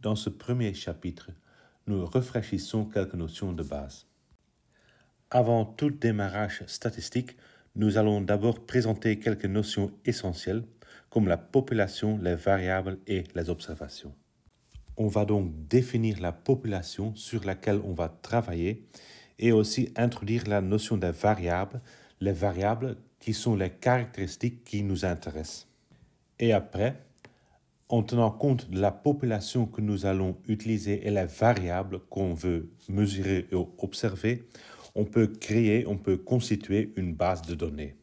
Dans ce premier chapitre, nous rafraîchissons quelques notions de base. Avant tout démarrage statistique, nous allons d'abord présenter quelques notions essentielles comme la population, les variables et les observations. On va donc définir la population sur laquelle on va travailler et aussi introduire la notion des variables, les variables qui sont les caractéristiques qui nous intéressent. Et après, en tenant compte de la population que nous allons utiliser et la variable qu'on veut mesurer et observer, on peut créer, on peut constituer une base de données.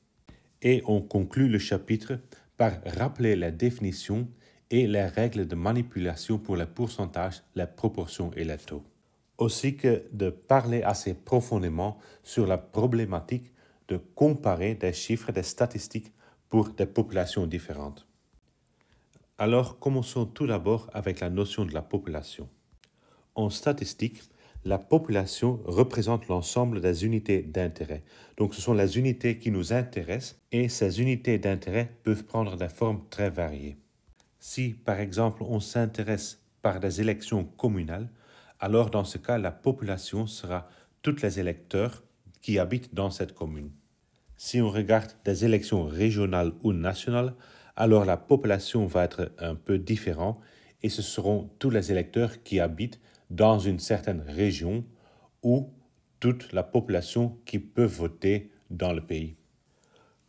Et on conclut le chapitre par rappeler les définitions et les règles de manipulation pour les pourcentages, les proportions et les taux. Aussi que de parler assez profondément sur la problématique de comparer des chiffres, des statistiques pour des populations différentes. Alors commençons tout d'abord avec la notion de la population. En statistique, la population représente l'ensemble des unités d'intérêt. Donc ce sont les unités qui nous intéressent et ces unités d'intérêt peuvent prendre des formes très variées. Si par exemple on s'intéresse par des élections communales, alors dans ce cas la population sera toutes les électeurs qui habitent dans cette commune. Si on regarde des élections régionales ou nationales, alors la population va être un peu différente et ce seront tous les électeurs qui habitent dans une certaine région ou toute la population qui peut voter dans le pays.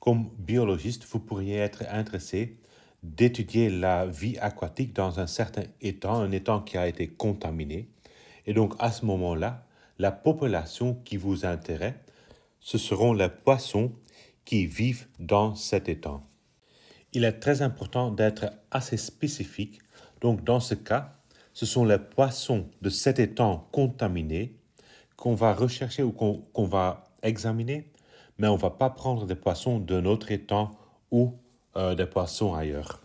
Comme biologiste, vous pourriez être intéressé d'étudier la vie aquatique dans un certain étang, un étang qui a été contaminé. Et donc à ce moment-là, la population qui vous intéresse, ce seront les poissons qui vivent dans cet étang il est très important d'être assez spécifique. Donc dans ce cas, ce sont les poissons de cet étang contaminé qu'on va rechercher ou qu'on va examiner, mais on ne va pas prendre des poissons d'un autre étang ou euh, des poissons ailleurs.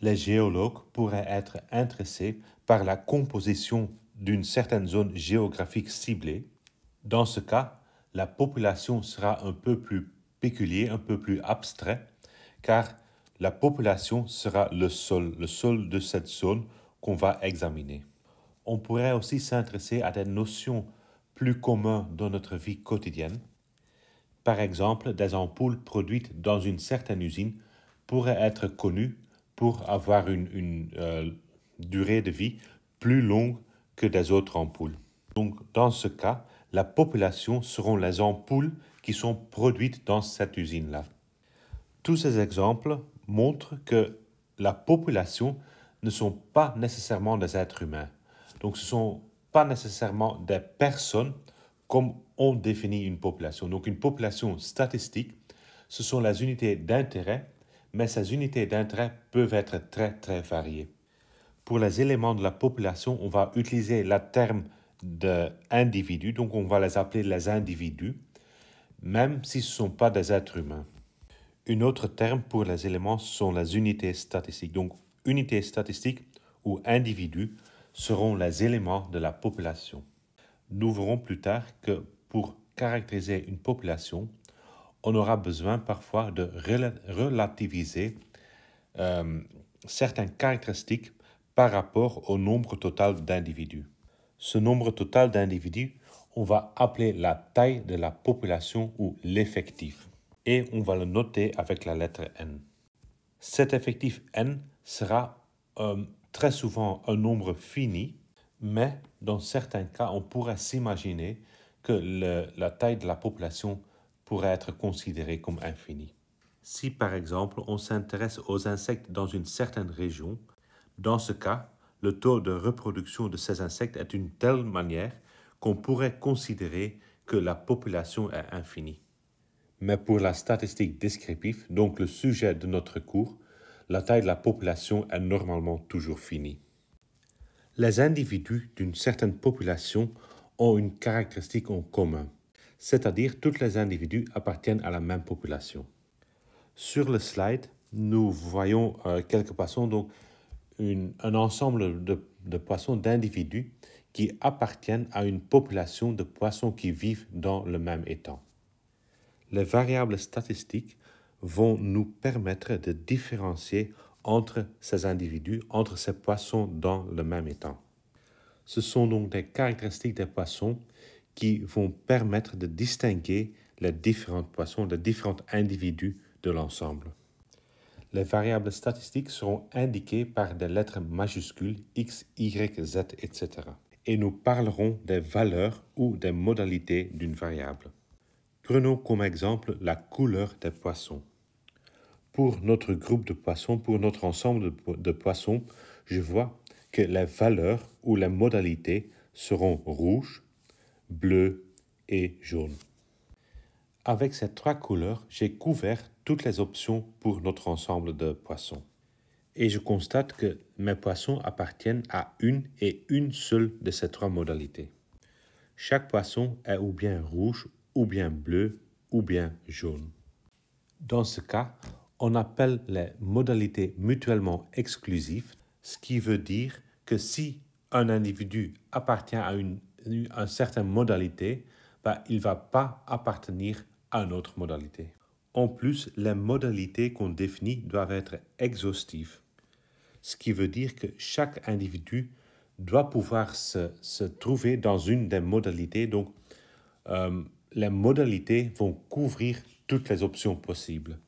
Les géologues pourraient être intéressés par la composition d'une certaine zone géographique ciblée. Dans ce cas, la population sera un peu plus péculière, un peu plus abstraite, car la population sera le sol, le sol de cette zone qu'on va examiner. On pourrait aussi s'intéresser à des notions plus communes dans notre vie quotidienne. Par exemple, des ampoules produites dans une certaine usine pourraient être connues pour avoir une, euh, durée de vie plus longue que des autres ampoules. Donc, dans ce cas, la population seront les ampoules qui sont produites dans cette usine-là. Tous ces exemples montrent que la population ne sont pas nécessairement des êtres humains. Donc ce ne sont pas nécessairement des personnes comme on définit une population. Donc une population statistique, ce sont les unités d'intérêt, mais ces unités d'intérêt peuvent être très très variées. Pour les éléments de la population, on va utiliser le terme d'individu. donc on va les appeler les individus, même si ce ne sont pas des êtres humains. Un autre terme pour les éléments sont les unités statistiques. Donc, unités statistiques ou individus seront les éléments de la population. Nous verrons plus tard que pour caractériser une population, on aura besoin parfois de relativiser euh, certaines caractéristiques par rapport au nombre total d'individus. Ce nombre total d'individus, on va appeler la taille de la population ou l'effectif et on va le noter avec la lettre N. Cet effectif N sera euh, très souvent un nombre fini, mais dans certains cas, on pourrait s'imaginer que la taille de la population pourrait être considérée comme infinie. Si par exemple on s'intéresse aux insectes dans une certaine région, dans ce cas, le taux de reproduction de ces insectes est d'une telle manière qu'on pourrait considérer que la population est infinie mais pour la statistique descriptive, donc le sujet de notre cours, la taille de la population est normalement toujours finie. Les individus d'une certaine population ont une caractéristique en commun, c'est-à-dire tous les individus appartiennent à la même population. Sur le slide, nous voyons euh, quelques poissons, donc un ensemble de, de poissons d'individus qui appartiennent à une population de poissons qui vivent dans le même étang les variables statistiques vont nous permettre de différencier entre ces individus, entre ces poissons dans le même étang. Ce sont donc des caractéristiques des poissons qui vont permettre de distinguer les différents poissons, les différents individus de l'ensemble. Les variables statistiques seront indiquées par des lettres majuscules x, y, z, etc. Et nous parlerons des valeurs ou des modalités d'une variable. Prenons comme exemple la couleur des poissons. Pour notre groupe de poissons, pour notre ensemble de poissons, je vois que les valeurs ou les modalités seront rouge, bleu et jaune. Avec ces trois couleurs, j'ai couvert toutes les options pour notre ensemble de poissons. Et je constate que mes poissons appartiennent à une et une seule de ces trois modalités. Chaque poisson est ou bien rouge ou bien bleu ou bien jaune. Dans ce cas, on appelle les modalités mutuellement exclusives, ce qui veut dire que si un individu appartient à une, certaine modalité, bah, il ne va pas appartenir à une autre modalité. En plus, les modalités qu'on définit doivent être exhaustives, ce qui veut dire que chaque individu doit pouvoir se, trouver dans une des modalités. Donc, euh, les modalités vont couvrir toutes les options possibles.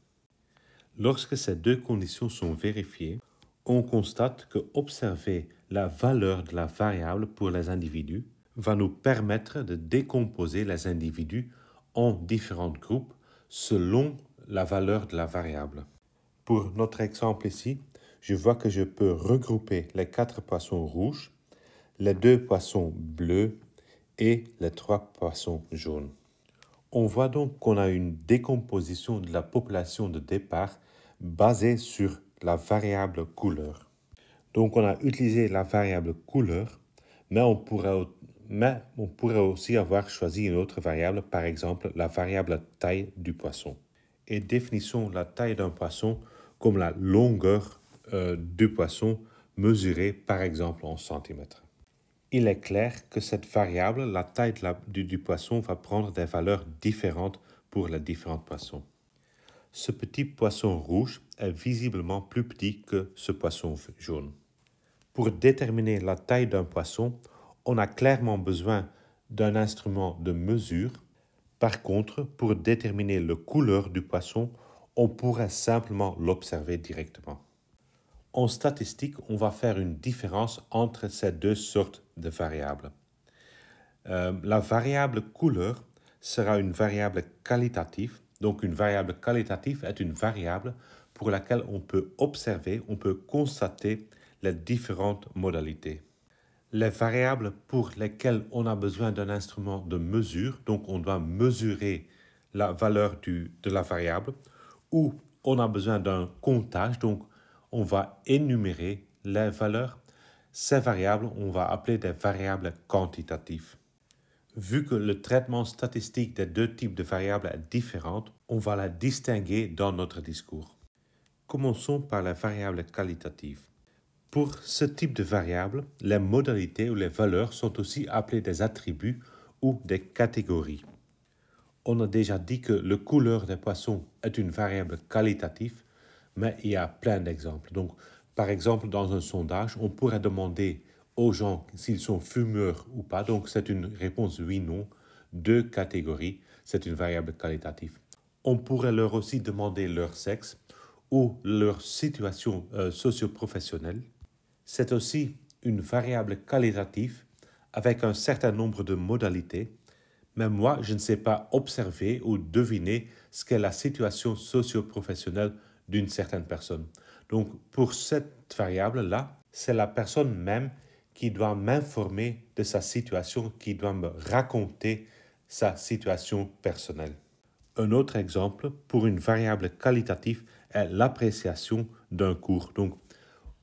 Lorsque ces deux conditions sont vérifiées, on constate que observer la valeur de la variable pour les individus va nous permettre de décomposer les individus en différents groupes selon la valeur de la variable. Pour notre exemple ici, je vois que je peux regrouper les quatre poissons rouges, les deux poissons bleus et les trois poissons jaunes. On voit donc qu'on a une décomposition de la population de départ basée sur la variable couleur. Donc on a utilisé la variable couleur, mais on pourrait, on pourrait aussi avoir choisi une autre variable, par exemple la variable taille du poisson. Et définissons la taille d'un poisson comme la longueur euh, du poisson mesurée par exemple en centimètres il est clair que cette variable, la taille du, du, poisson, va prendre des valeurs différentes pour les différents poissons. Ce petit poisson rouge est visiblement plus petit que ce poisson jaune. Pour déterminer la taille d'un poisson, on a clairement besoin d'un instrument de mesure. Par contre, pour déterminer la couleur du poisson, on pourrait simplement l'observer directement. En statistique, on va faire une différence entre ces deux sortes de variables. Euh, la variable couleur sera une variable qualitative. Donc une variable qualitative est une variable pour laquelle on peut observer, on peut constater les différentes modalités. Les variables pour lesquelles on a besoin d'un instrument de mesure, donc on doit mesurer la valeur du, de la variable, ou on a besoin d'un comptage, donc on va énumérer les valeurs. Ces variables, on va appeler des variables quantitatives. Vu que le traitement statistique des deux types de variables est différent, on va la distinguer dans notre discours. Commençons par la variable qualitative. Pour ce type de variable, les modalités ou les valeurs sont aussi appelées des attributs ou des catégories. On a déjà dit que le couleur des poissons est une variable qualitative mais il y a plein d'exemples. Donc, par exemple, dans un sondage, on pourrait demander aux gens s'ils sont fumeurs ou pas. Donc, c'est une réponse oui-non, deux catégories, c'est une variable qualitative. On pourrait leur aussi demander leur sexe ou leur situation euh, socio-professionnelle. C'est aussi une variable qualitative avec un certain nombre de modalités, mais moi, je ne sais pas observer ou deviner ce qu'est la situation socio-professionnelle d'une certaine personne. Donc pour cette variable-là, c'est la personne même qui doit m'informer de sa situation, qui doit me raconter sa situation personnelle. Un autre exemple pour une variable qualitative est l'appréciation d'un cours. Donc,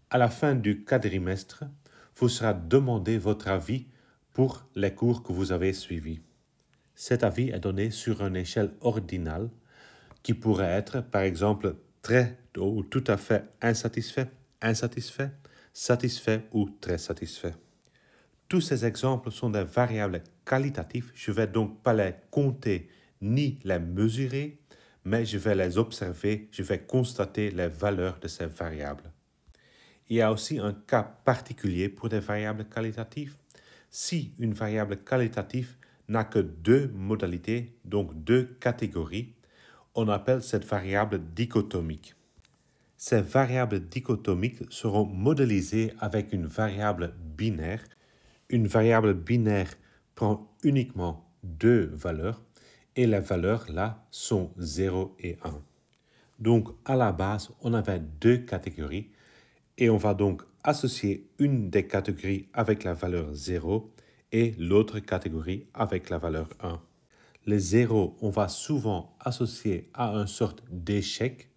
à la fin du quadrimestre, vous sera demandé votre avis pour les cours que vous avez suivis. Cet avis est donné sur une échelle ordinale qui pourrait être, par exemple, très ou tout à fait insatisfait, insatisfait, satisfait ou très satisfait. Tous ces exemples sont des variables qualitatives, je ne vais donc pas les compter ni les mesurer, mais je vais les observer, je vais constater les valeurs de ces variables. Il y a aussi un cas particulier pour des variables qualitatives. Si une variable qualitative n'a que deux modalités, donc deux catégories, on appelle cette variable dichotomique. Ces variables dichotomiques seront modélisées avec une variable binaire. Une variable binaire prend uniquement deux valeurs et les valeurs là sont 0 et 1. Donc à la base, on avait deux catégories et on va donc associer une des catégories avec la valeur 0 et l'autre catégorie avec la valeur 1. Les 0, on va souvent associer à une sorte d'échec.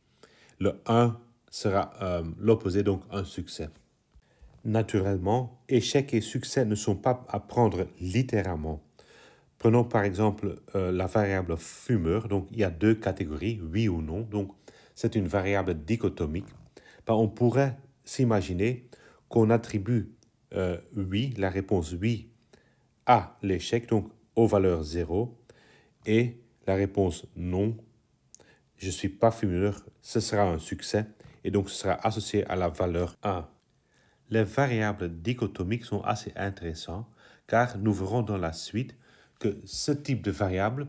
Le 1 sera euh, l'opposé, donc un succès. Naturellement, échec et succès ne sont pas à prendre littéralement. Prenons par exemple euh, la variable fumeur. Donc, il y a deux catégories, oui ou non. Donc, c'est une variable dichotomique. Ben, on pourrait s'imaginer qu'on attribue euh, oui, la réponse oui, à l'échec, donc aux valeurs 0, et la réponse non, je ne suis pas fumeur, ce sera un succès et donc ce sera associé à la valeur 1. Les variables dichotomiques sont assez intéressantes car nous verrons dans la suite que ce type de variables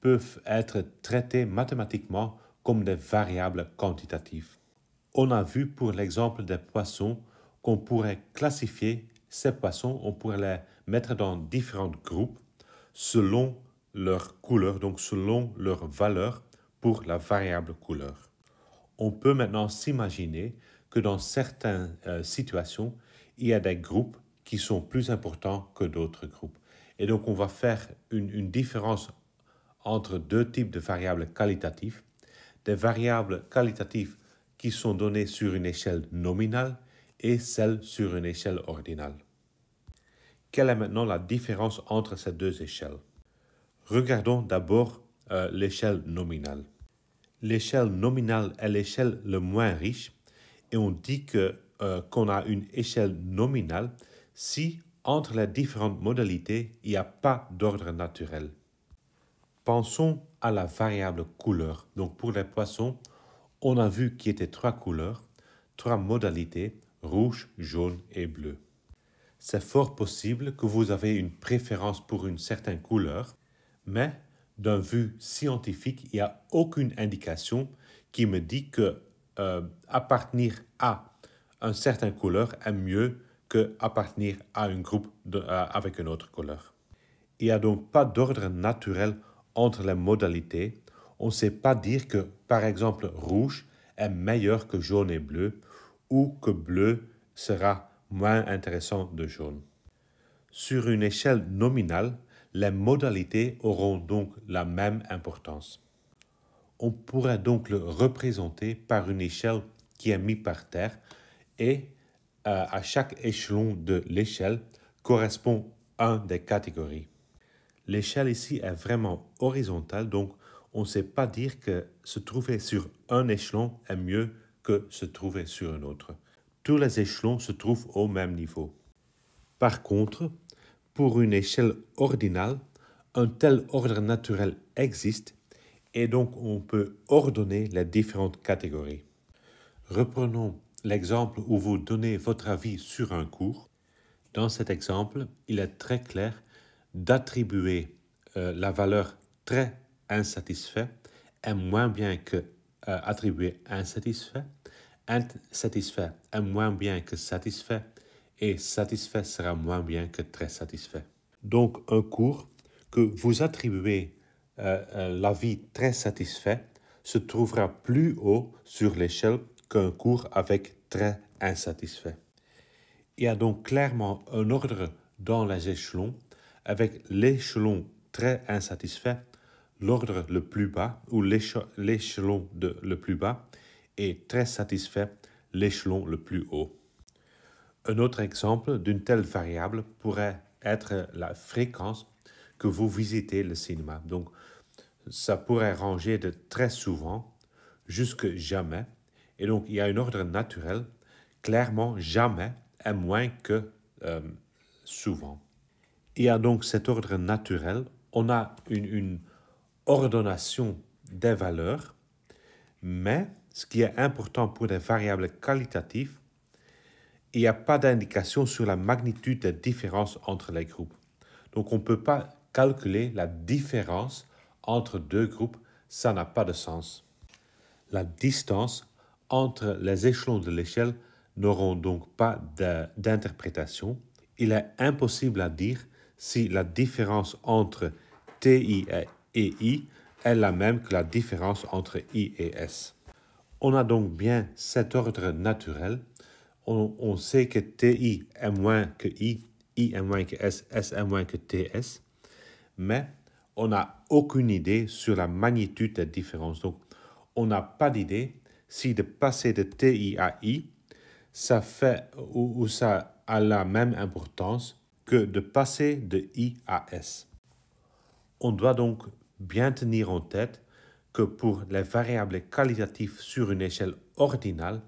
peuvent être traitées mathématiquement comme des variables quantitatives. On a vu pour l'exemple des poissons qu'on pourrait classifier ces poissons, on pourrait les mettre dans différents groupes selon leur couleur, donc selon leur valeur pour la variable couleur. On peut maintenant s'imaginer que dans certaines euh, situations, il y a des groupes qui sont plus importants que d'autres groupes. Et donc on va faire une, une différence entre deux types de variables qualitatives. Des variables qualitatives qui sont données sur une échelle nominale et celles sur une échelle ordinale. Quelle est maintenant la différence entre ces deux échelles Regardons d'abord euh, l'échelle nominale. L'échelle nominale est l'échelle le moins riche et on dit que euh, qu'on a une échelle nominale si entre les différentes modalités il n'y a pas d'ordre naturel. Pensons à la variable couleur. Donc pour les poissons, on a vu qu'il y était trois couleurs, trois modalités, rouge, jaune et bleu. C'est fort possible que vous avez une préférence pour une certaine couleur mais d'un vue scientifique, il n'y a aucune indication qui me dit que euh, appartenir à un certain couleur est mieux que appartenir à un groupe avec une autre couleur. Il n'y a donc pas d'ordre naturel entre les modalités. On ne sait pas dire que, par exemple, rouge est meilleur que jaune et bleu ou que bleu sera moins intéressant que jaune. Sur une échelle nominale, les modalités auront donc la même importance. On pourrait donc le représenter par une échelle qui est mise par terre et euh, à chaque échelon de l'échelle correspond un des catégories. L'échelle ici est vraiment horizontale, donc on ne sait pas dire que se trouver sur un échelon est mieux que se trouver sur un autre. Tous les échelons se trouvent au même niveau. Par contre, pour une échelle ordinale, un tel ordre naturel existe et donc on peut ordonner les différentes catégories. Reprenons l'exemple où vous donnez votre avis sur un cours. Dans cet exemple, il est très clair d'attribuer euh, la valeur très insatisfait est moins bien que euh, insatisfait, insatisfait est moins bien que satisfait, et satisfait sera moins bien que très satisfait. Donc un cours que vous attribuez euh, euh, la vie très satisfait se trouvera plus haut sur l'échelle qu'un cours avec très insatisfait. Il y a donc clairement un ordre dans les échelons avec l'échelon très insatisfait, l'ordre le plus bas ou l'échelon le plus bas et très satisfait, l'échelon le plus haut. Un autre exemple d'une telle variable pourrait être la fréquence que vous visitez le cinéma. Donc, ça pourrait ranger de très souvent jusque jamais. Et donc, il y a un ordre naturel, clairement jamais, et moins que euh, souvent. Il y a donc cet ordre naturel. On a une, une ordonnation des valeurs, mais ce qui est important pour des variables qualitatives, il n'y a pas d'indication sur la magnitude des différences entre les groupes. Donc on ne peut pas calculer la différence entre deux groupes, ça n'a pas de sens. La distance entre les échelons de l'échelle n'auront donc pas d'interprétation. Il est impossible à dire si la différence entre TI et I est la même que la différence entre I et S. On a donc bien cet ordre naturel on, sait que TI est moins que I, I est moins que S, S est moins que TS, mais on n'a aucune idée sur la magnitude de la différence. Donc, on n'a pas d'idée si de passer de TI à I, ça fait ou, ou ça a la même importance que de passer de I à S. On doit donc bien tenir en tête que pour les variables qualitatives sur une échelle ordinale,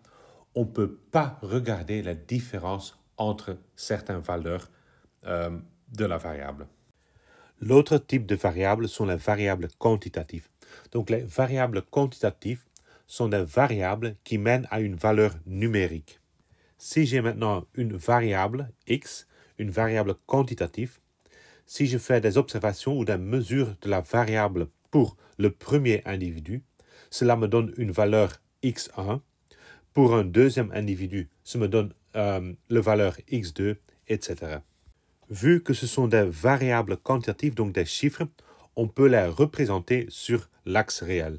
on ne peut pas regarder la différence entre certaines valeurs euh, de la variable. L'autre type de variables sont les variables quantitatives. Donc les variables quantitatives sont des variables qui mènent à une valeur numérique. Si j'ai maintenant une variable x, une variable quantitative, si je fais des observations ou des mesures de la variable pour le premier individu, cela me donne une valeur x1 pour un deuxième individu, ça me donne euh, la valeur x2, etc. Vu que ce sont des variables quantitatives, donc des chiffres, on peut les représenter sur l'axe réel.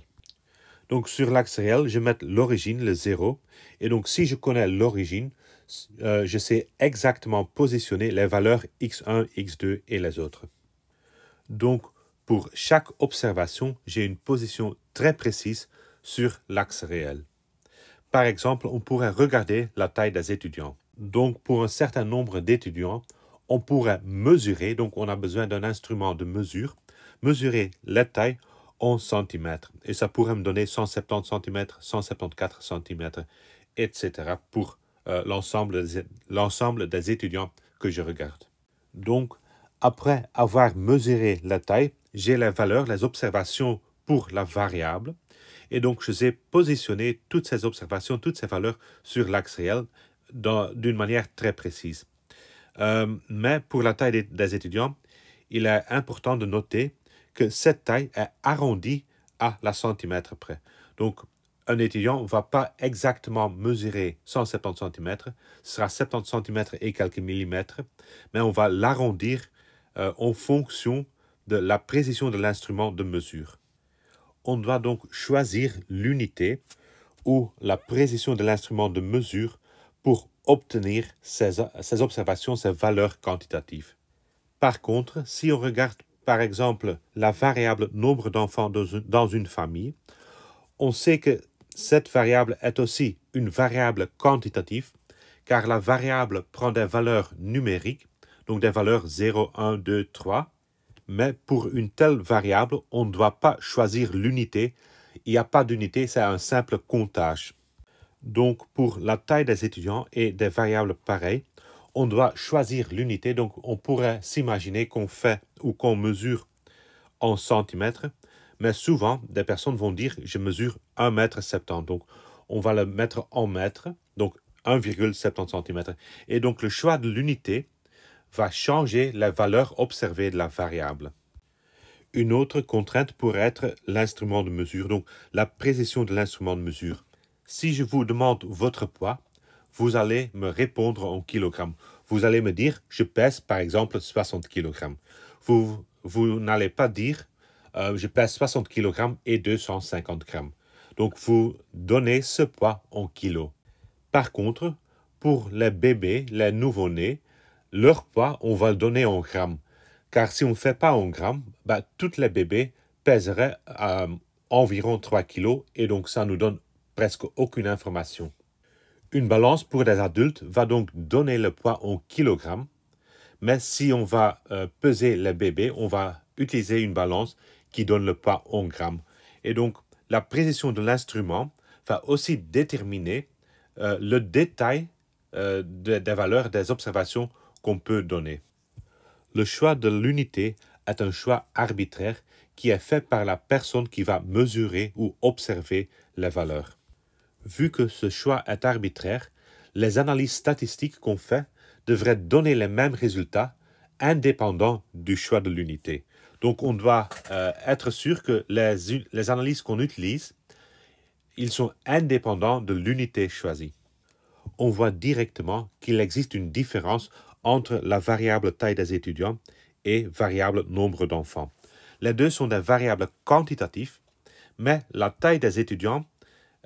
Donc sur l'axe réel, je mets l'origine, le 0. Et donc si je connais l'origine, euh, je sais exactement positionner les valeurs x1, x2 et les autres. Donc pour chaque observation, j'ai une position très précise sur l'axe réel. Par exemple, on pourrait regarder la taille des étudiants. Donc, pour un certain nombre d'étudiants, on pourrait mesurer, donc on a besoin d'un instrument de mesure, mesurer la taille en centimètres. Et ça pourrait me donner 170 cm, 174 cm, etc. pour euh, l'ensemble des, des étudiants que je regarde. Donc, après avoir mesuré la taille, j'ai les valeurs, les observations pour la variable. Et donc, je sais positionner toutes ces observations, toutes ces valeurs sur l'axe réel d'une manière très précise. Euh, mais pour la taille des, étudiants, il est important de noter que cette taille est arrondie à la centimètre près. Donc, un étudiant ne va pas exactement mesurer 170 cm, ce sera 70 cm et quelques millimètres, mais on va l'arrondir euh, en fonction de la précision de l'instrument de mesure. On doit donc choisir l'unité ou la précision de l'instrument de mesure pour obtenir ces, observations, ces valeurs quantitatives. Par contre, si on regarde par exemple la variable nombre d'enfants dans une famille, on sait que cette variable est aussi une variable quantitative car la variable prend des valeurs numériques, donc des valeurs 0, 1, 2, 3, mais pour une telle variable, on ne doit pas choisir l'unité. Il n'y a pas d'unité, c'est un simple comptage. Donc pour la taille des étudiants et des variables pareilles, on doit choisir l'unité. Donc on pourrait s'imaginer qu'on fait ou qu'on mesure en centimètres, mais souvent des personnes vont dire je mesure un mètre septante. Donc on va le mettre en mètres, donc 1,70 cm. Et donc le choix de l'unité va changer la valeur observée de la variable. Une autre contrainte pourrait être l'instrument de mesure, donc la précision de l'instrument de mesure. Si je vous demande votre poids, vous allez me répondre en kilogrammes. Vous allez me dire, je pèse par exemple 60 kilogrammes. Vous, vous n'allez pas dire, euh, je pèse 60 kilogrammes et 250 grammes. Donc vous donnez ce poids en kilos. Par contre, pour les bébés, les nouveau-nés, leur poids, on va le donner en grammes. Car si on ne fait pas en grammes, bah, toutes les bébés pèseraient euh, environ 3 kg et donc ça nous donne presque aucune information. Une balance pour des adultes va donc donner le poids en kilogrammes, mais si on va euh, peser les bébés, on va utiliser une balance qui donne le poids en grammes. Et donc, la précision de l'instrument va aussi déterminer euh, le détail des valeurs des observations qu'on peut donner. Le choix de l'unité est un choix arbitraire qui est fait par la personne qui va mesurer ou observer les valeurs. Vu que ce choix est arbitraire, les analyses statistiques qu'on fait devraient donner les mêmes résultats indépendants du choix de l'unité. Donc on doit euh, être sûr que les, les analyses qu'on utilise, ils sont indépendants de l'unité choisie. On voit directement qu'il existe une différence entre la variable taille des étudiants et variable nombre d'enfants. Les deux sont des variables quantitatives, mais la taille des étudiants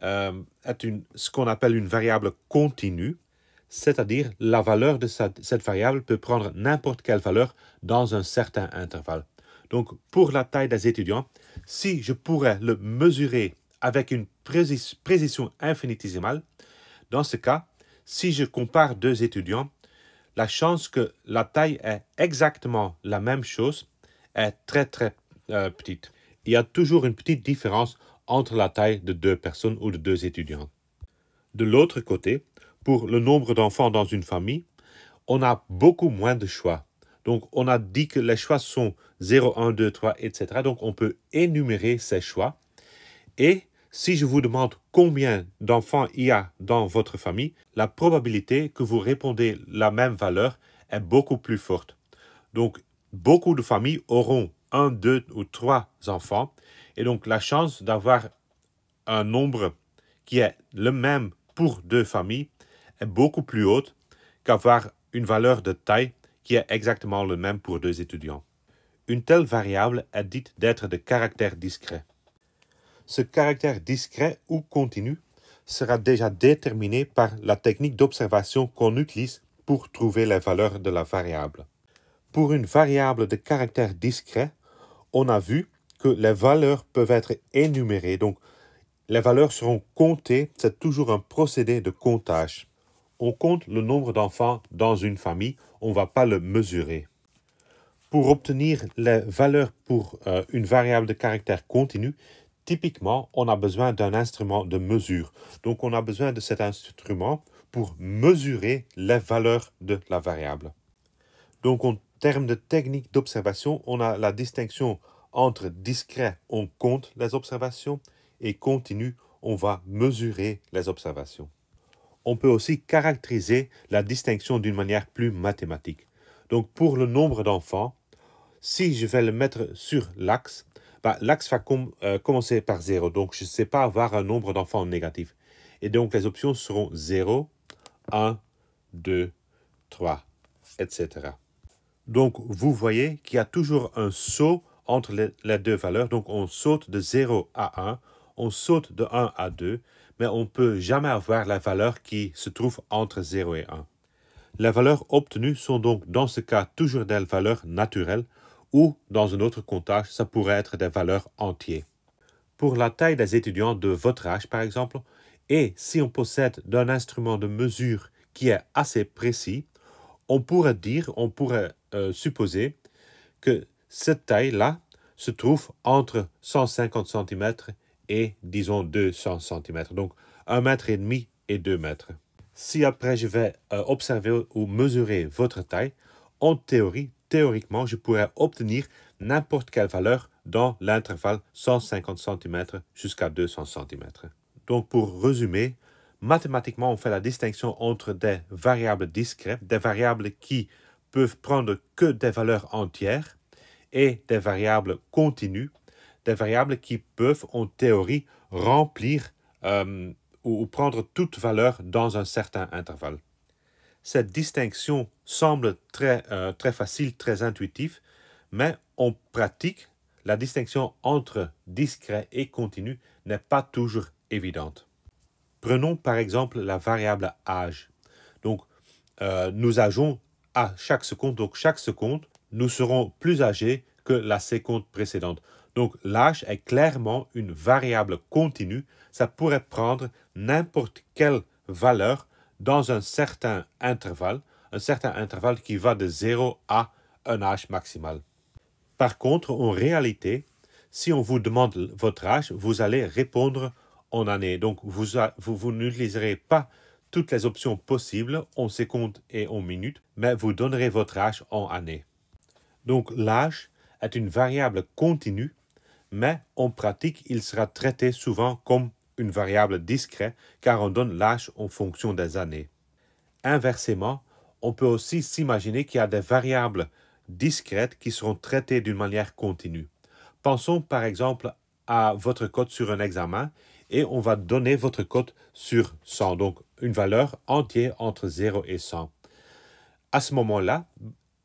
euh, est une, ce qu'on appelle une variable continue, c'est-à-dire la valeur de cette, cette variable peut prendre n'importe quelle valeur dans un certain intervalle. Donc pour la taille des étudiants, si je pourrais le mesurer avec une précision infinitésimale, dans ce cas, si je compare deux étudiants, la chance que la taille est exactement la même chose est très très euh, petite. Il y a toujours une petite différence entre la taille de deux personnes ou de deux étudiants. De l'autre côté, pour le nombre d'enfants dans une famille, on a beaucoup moins de choix. Donc on a dit que les choix sont 0, 1, 2, 3, etc. Donc on peut énumérer ces choix. Et si je vous demande combien d'enfants il y a dans votre famille, la probabilité que vous répondez la même valeur est beaucoup plus forte. Donc, beaucoup de familles auront un, deux ou trois enfants, et donc la chance d'avoir un nombre qui est le même pour deux familles est beaucoup plus haute qu'avoir une valeur de taille qui est exactement le même pour deux étudiants. Une telle variable est dite d'être de caractère discret ce caractère discret ou continu sera déjà déterminé par la technique d'observation qu'on utilise pour trouver les valeurs de la variable. Pour une variable de caractère discret, on a vu que les valeurs peuvent être énumérées, donc les valeurs seront comptées, c'est toujours un procédé de comptage. On compte le nombre d'enfants dans une famille, on ne va pas le mesurer. Pour obtenir les valeurs pour euh, une variable de caractère continu, typiquement, on a besoin d'un instrument de mesure. Donc, on a besoin de cet instrument pour mesurer les valeurs de la variable. Donc, en termes de technique d'observation, on a la distinction entre discret, on compte les observations, et continu, on va mesurer les observations. On peut aussi caractériser la distinction d'une manière plus mathématique. Donc, pour le nombre d'enfants, si je vais le mettre sur l'axe, bah, l'axe va euh, commencer par 0. Donc, je ne sais pas avoir un nombre d'enfants négatif. Et donc, les options seront 0, 1, 2, 3, etc. Donc, vous voyez qu'il y a toujours un saut entre les, deux valeurs. Donc, on saute de 0 à 1, on saute de 1 à 2, mais on ne peut jamais avoir la valeur qui se trouve entre 0 et 1. Les valeurs obtenues sont donc dans ce cas toujours des valeurs naturelles, ou, dans un autre comptage, ça pourrait être des valeurs entières. Pour la taille des étudiants de votre âge, par exemple, et si on possède un instrument de mesure qui est assez précis, on pourrait dire, on pourrait euh, supposer que cette taille-là se trouve entre 150 cm et, disons, 200 cm, donc un mètre et demi et 2 mètres. Si après je vais euh, observer ou mesurer votre taille, en théorie, théoriquement, je pourrais obtenir n'importe quelle valeur dans l'intervalle 150 cm jusqu'à 200 cm. Donc pour résumer, mathématiquement, on fait la distinction entre des variables discrètes, des variables qui peuvent prendre que des valeurs entières, et des variables continues, des variables qui peuvent, en théorie, remplir euh, ou, prendre toute valeur dans un certain intervalle. Cette distinction semble très, euh, facile, très intuitive, mais en pratique, la distinction entre discret et continu n'est pas toujours évidente. Prenons par exemple la variable âge. Donc, euh, nous âgeons à chaque seconde. Donc, chaque seconde, nous serons plus âgés que la seconde précédente. Donc, l'âge est clairement une variable continue. Ça pourrait prendre n'importe quelle valeur dans un certain intervalle, un certain intervalle qui va de 0 à un âge maximal. Par contre, en réalité, si on vous demande votre âge, vous allez répondre en année. Donc, vous, n'utiliserez pas toutes les options possibles en secondes et en minutes, mais vous donnerez votre âge en année. Donc, l'âge est une variable continue, mais en pratique, il sera traité souvent comme une variable discrète car on donne l'âge en fonction des années. Inversement, on peut aussi s'imaginer qu'il y a des variables discrètes qui seront traitées d'une manière continue. Pensons par exemple à votre code sur un examen et on va donner votre code sur 100, donc une valeur entière entre 0 et 100. À ce moment-là,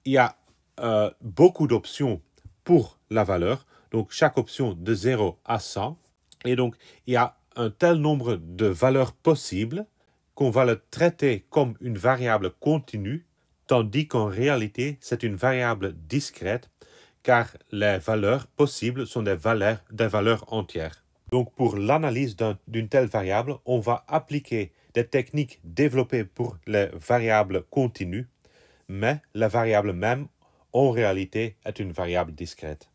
il y a euh, beaucoup d'options pour la valeur, donc chaque option de 0 à 100. Et donc, il y a un tel nombre de valeurs possibles qu'on va le traiter comme une variable continue, tandis qu'en réalité c'est une variable discrète, car les valeurs possibles sont des valeurs, valeurs entières. Donc pour l'analyse d'une telle variable, on va appliquer des techniques développées pour les variables continues, mais la variable même, en réalité, est une variable discrète.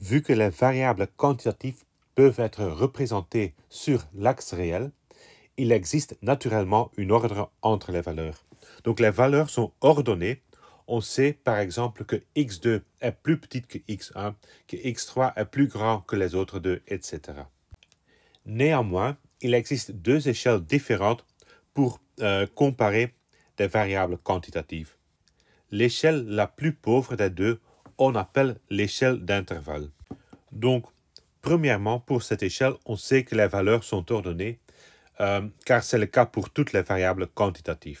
Vu que les variables quantitatives peuvent être représentés sur l'axe réel, il existe naturellement une ordre entre les valeurs. Donc les valeurs sont ordonnées. On sait par exemple que x2 est plus petite que x1, que x3 est plus grand que les autres deux, etc. Néanmoins, il existe deux échelles différentes pour euh, comparer des variables quantitatives. L'échelle la plus pauvre des deux, on appelle l'échelle d'intervalle. Donc, Premièrement, pour cette échelle, on sait que les valeurs sont ordonnées, euh, car c'est le cas pour toutes les variables quantitatives.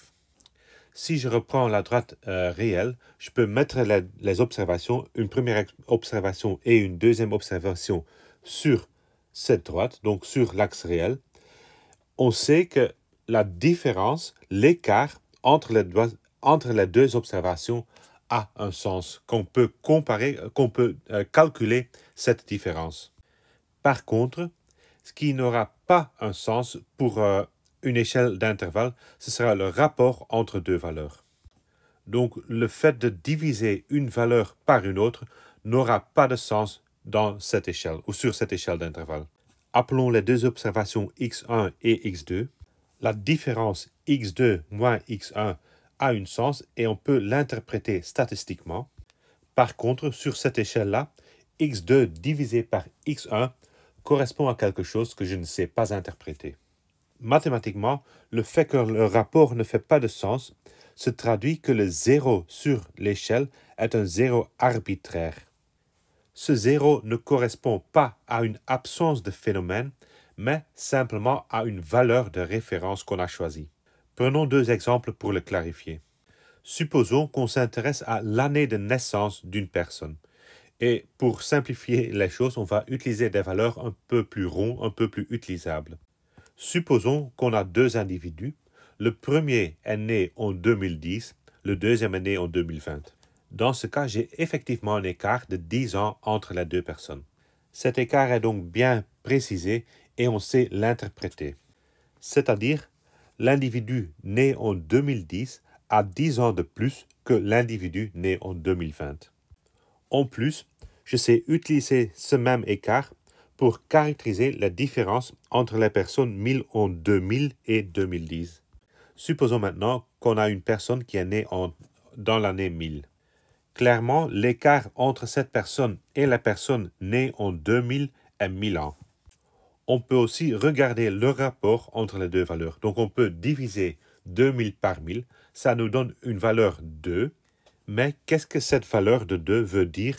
Si je reprends la droite euh, réelle, je peux mettre les, observations, une première observation et une deuxième observation sur cette droite, donc sur l'axe réel. On sait que la différence, l'écart entre, les, deux observations a un sens, qu'on peut comparer, qu'on peut euh, calculer cette différence. Par contre, ce qui n'aura pas un sens pour euh, une échelle d'intervalle, ce sera le rapport entre deux valeurs. Donc le fait de diviser une valeur par une autre n'aura pas de sens dans cette échelle ou sur cette échelle d'intervalle. Appelons les deux observations x1 et x2. La différence x2 moins x1 a un sens et on peut l'interpréter statistiquement. Par contre, sur cette échelle-là, x2 divisé par x1 correspond à quelque chose que je ne sais pas interpréter. Mathématiquement, le fait que le rapport ne fait pas de sens se traduit que le zéro sur l'échelle est un zéro arbitraire. Ce zéro ne correspond pas à une absence de phénomène, mais simplement à une valeur de référence qu'on a choisie. Prenons deux exemples pour le clarifier. Supposons qu'on s'intéresse à l'année de naissance d'une personne. Et pour simplifier les choses, on va utiliser des valeurs un peu plus rondes, un peu plus utilisables. Supposons qu'on a deux individus. Le premier est né en 2010, le deuxième est né en 2020. Dans ce cas, j'ai effectivement un écart de 10 ans entre les deux personnes. Cet écart est donc bien précisé et on sait l'interpréter. C'est-à-dire, l'individu né en 2010 a 10 ans de plus que l'individu né en 2020. En plus, je sais utiliser ce même écart pour caractériser la différence entre les personnes 1000 en 2000 et 2010. Supposons maintenant qu'on a une personne qui est née en, dans l'année 1000. Clairement, l'écart entre cette personne et la personne née en 2000 est 1000 ans. On peut aussi regarder le rapport entre les deux valeurs. Donc on peut diviser 2000 par 1000, ça nous donne une valeur 2 mais qu'est-ce que cette valeur de 2 veut dire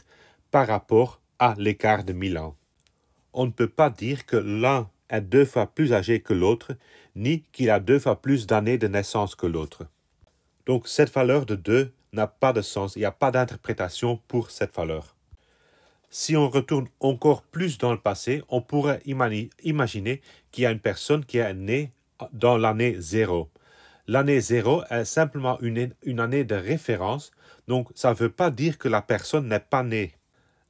par rapport à l'écart de 1000 ans On ne peut pas dire que l'un est deux fois plus âgé que l'autre, ni qu'il a deux fois plus d'années de naissance que l'autre. Donc cette valeur de 2 n'a pas de sens, il n'y a pas d'interprétation pour cette valeur. Si on retourne encore plus dans le passé, on pourrait imaginer qu'il y a une personne qui est née dans l'année 0. L'année 0 est simplement une, une année de référence donc, ça ne veut pas dire que la personne n'est pas née.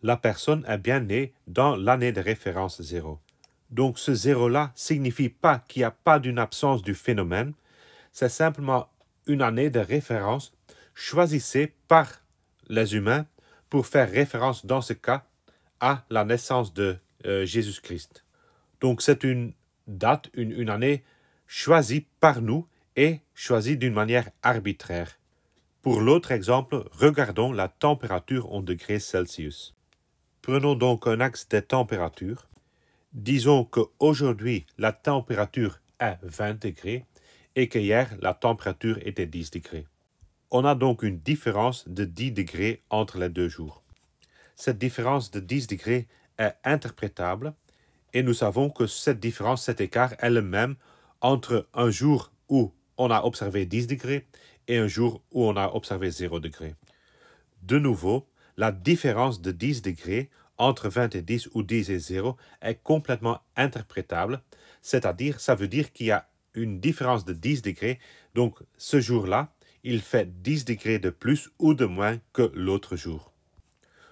La personne est bien née dans l'année de référence zéro. Donc, ce zéro là signifie pas qu'il n'y a pas d'une absence du phénomène. C'est simplement une année de référence choisissée par les humains pour faire référence, dans ce cas, à la naissance de euh, Jésus-Christ. Donc, c'est une date, une année choisie par nous et choisie d'une manière arbitraire. Pour l'autre exemple, regardons la température en degrés Celsius. Prenons donc un axe des températures. Disons qu'aujourd'hui, la température est 20 degrés et qu'hier, la température était 10 degrés. On a donc une différence de 10 degrés entre les deux jours. Cette différence de 10 degrés est interprétable et nous savons que cette différence, cet écart est le même entre un jour où on a observé 10 degrés et un jour où on a observé 0 degré. De nouveau, la différence de 10 degrés entre 20 et 10 ou 10 et 0 est complètement interprétable, c'est-à-dire ça veut dire qu'il y a une différence de 10 degrés, donc ce jour-là, il fait 10 degrés de plus ou de moins que l'autre jour.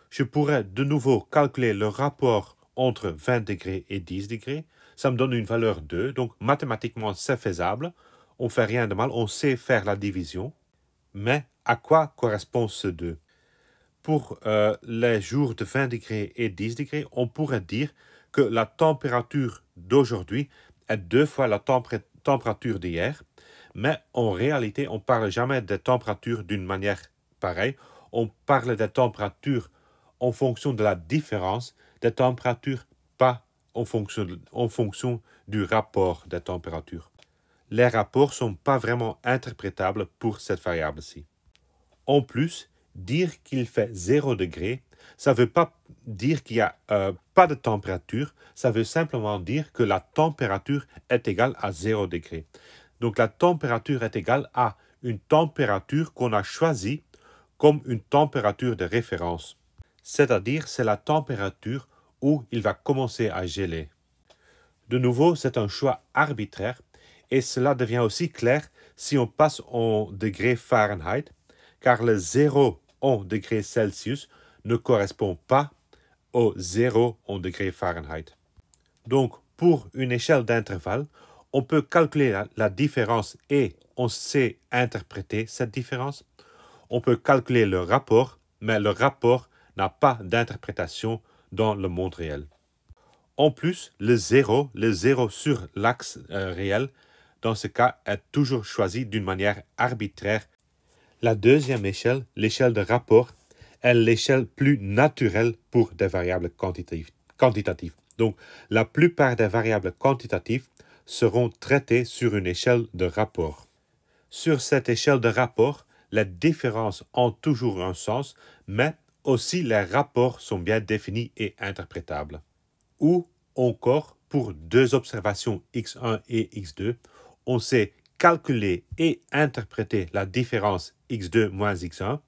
Je pourrais de nouveau calculer le rapport entre 20 degrés et 10 degrés, ça me donne une valeur 2, donc mathématiquement c'est faisable, on fait rien de mal, on sait faire la division, mais à quoi correspond ce deux? Pour euh, les jours de 20 degrés et 10 degrés, on pourrait dire que la température d'aujourd'hui est deux fois la température d'hier, mais en réalité, on ne parle jamais des températures d'une manière pareille, on parle des températures en fonction de la différence des températures, pas en fonction, en fonction du rapport des températures les rapports ne sont pas vraiment interprétables pour cette variable-ci. En plus, dire qu'il fait 0 degré, ça ne veut pas dire qu'il n'y a euh, pas de température, ça veut simplement dire que la température est égale à 0 degré. Donc la température est égale à une température qu'on a choisie comme une température de référence, c'est-à-dire c'est la température où il va commencer à geler. De nouveau, c'est un choix arbitraire et cela devient aussi clair si on passe en degrés Fahrenheit, car le 0 en degrés Celsius ne correspond pas au 0 en degrés Fahrenheit. Donc, pour une échelle d'intervalle, on peut calculer la, différence et on sait interpréter cette différence. On peut calculer le rapport, mais le rapport n'a pas d'interprétation dans le monde réel. En plus, le 0, le 0 sur l'axe euh, réel, dans ce cas, est toujours choisie d'une manière arbitraire. La deuxième échelle, l'échelle de rapport, est l'échelle plus naturelle pour des variables quantitatives. quantitatives. Donc, la plupart des variables quantitatives seront traitées sur une échelle de rapport. Sur cette échelle de rapport, les différences ont toujours un sens, mais aussi les rapports sont bien définis et interprétables. Ou encore, pour deux observations x1 et x2, on sait calculer et interpréter la différence x2 moins x1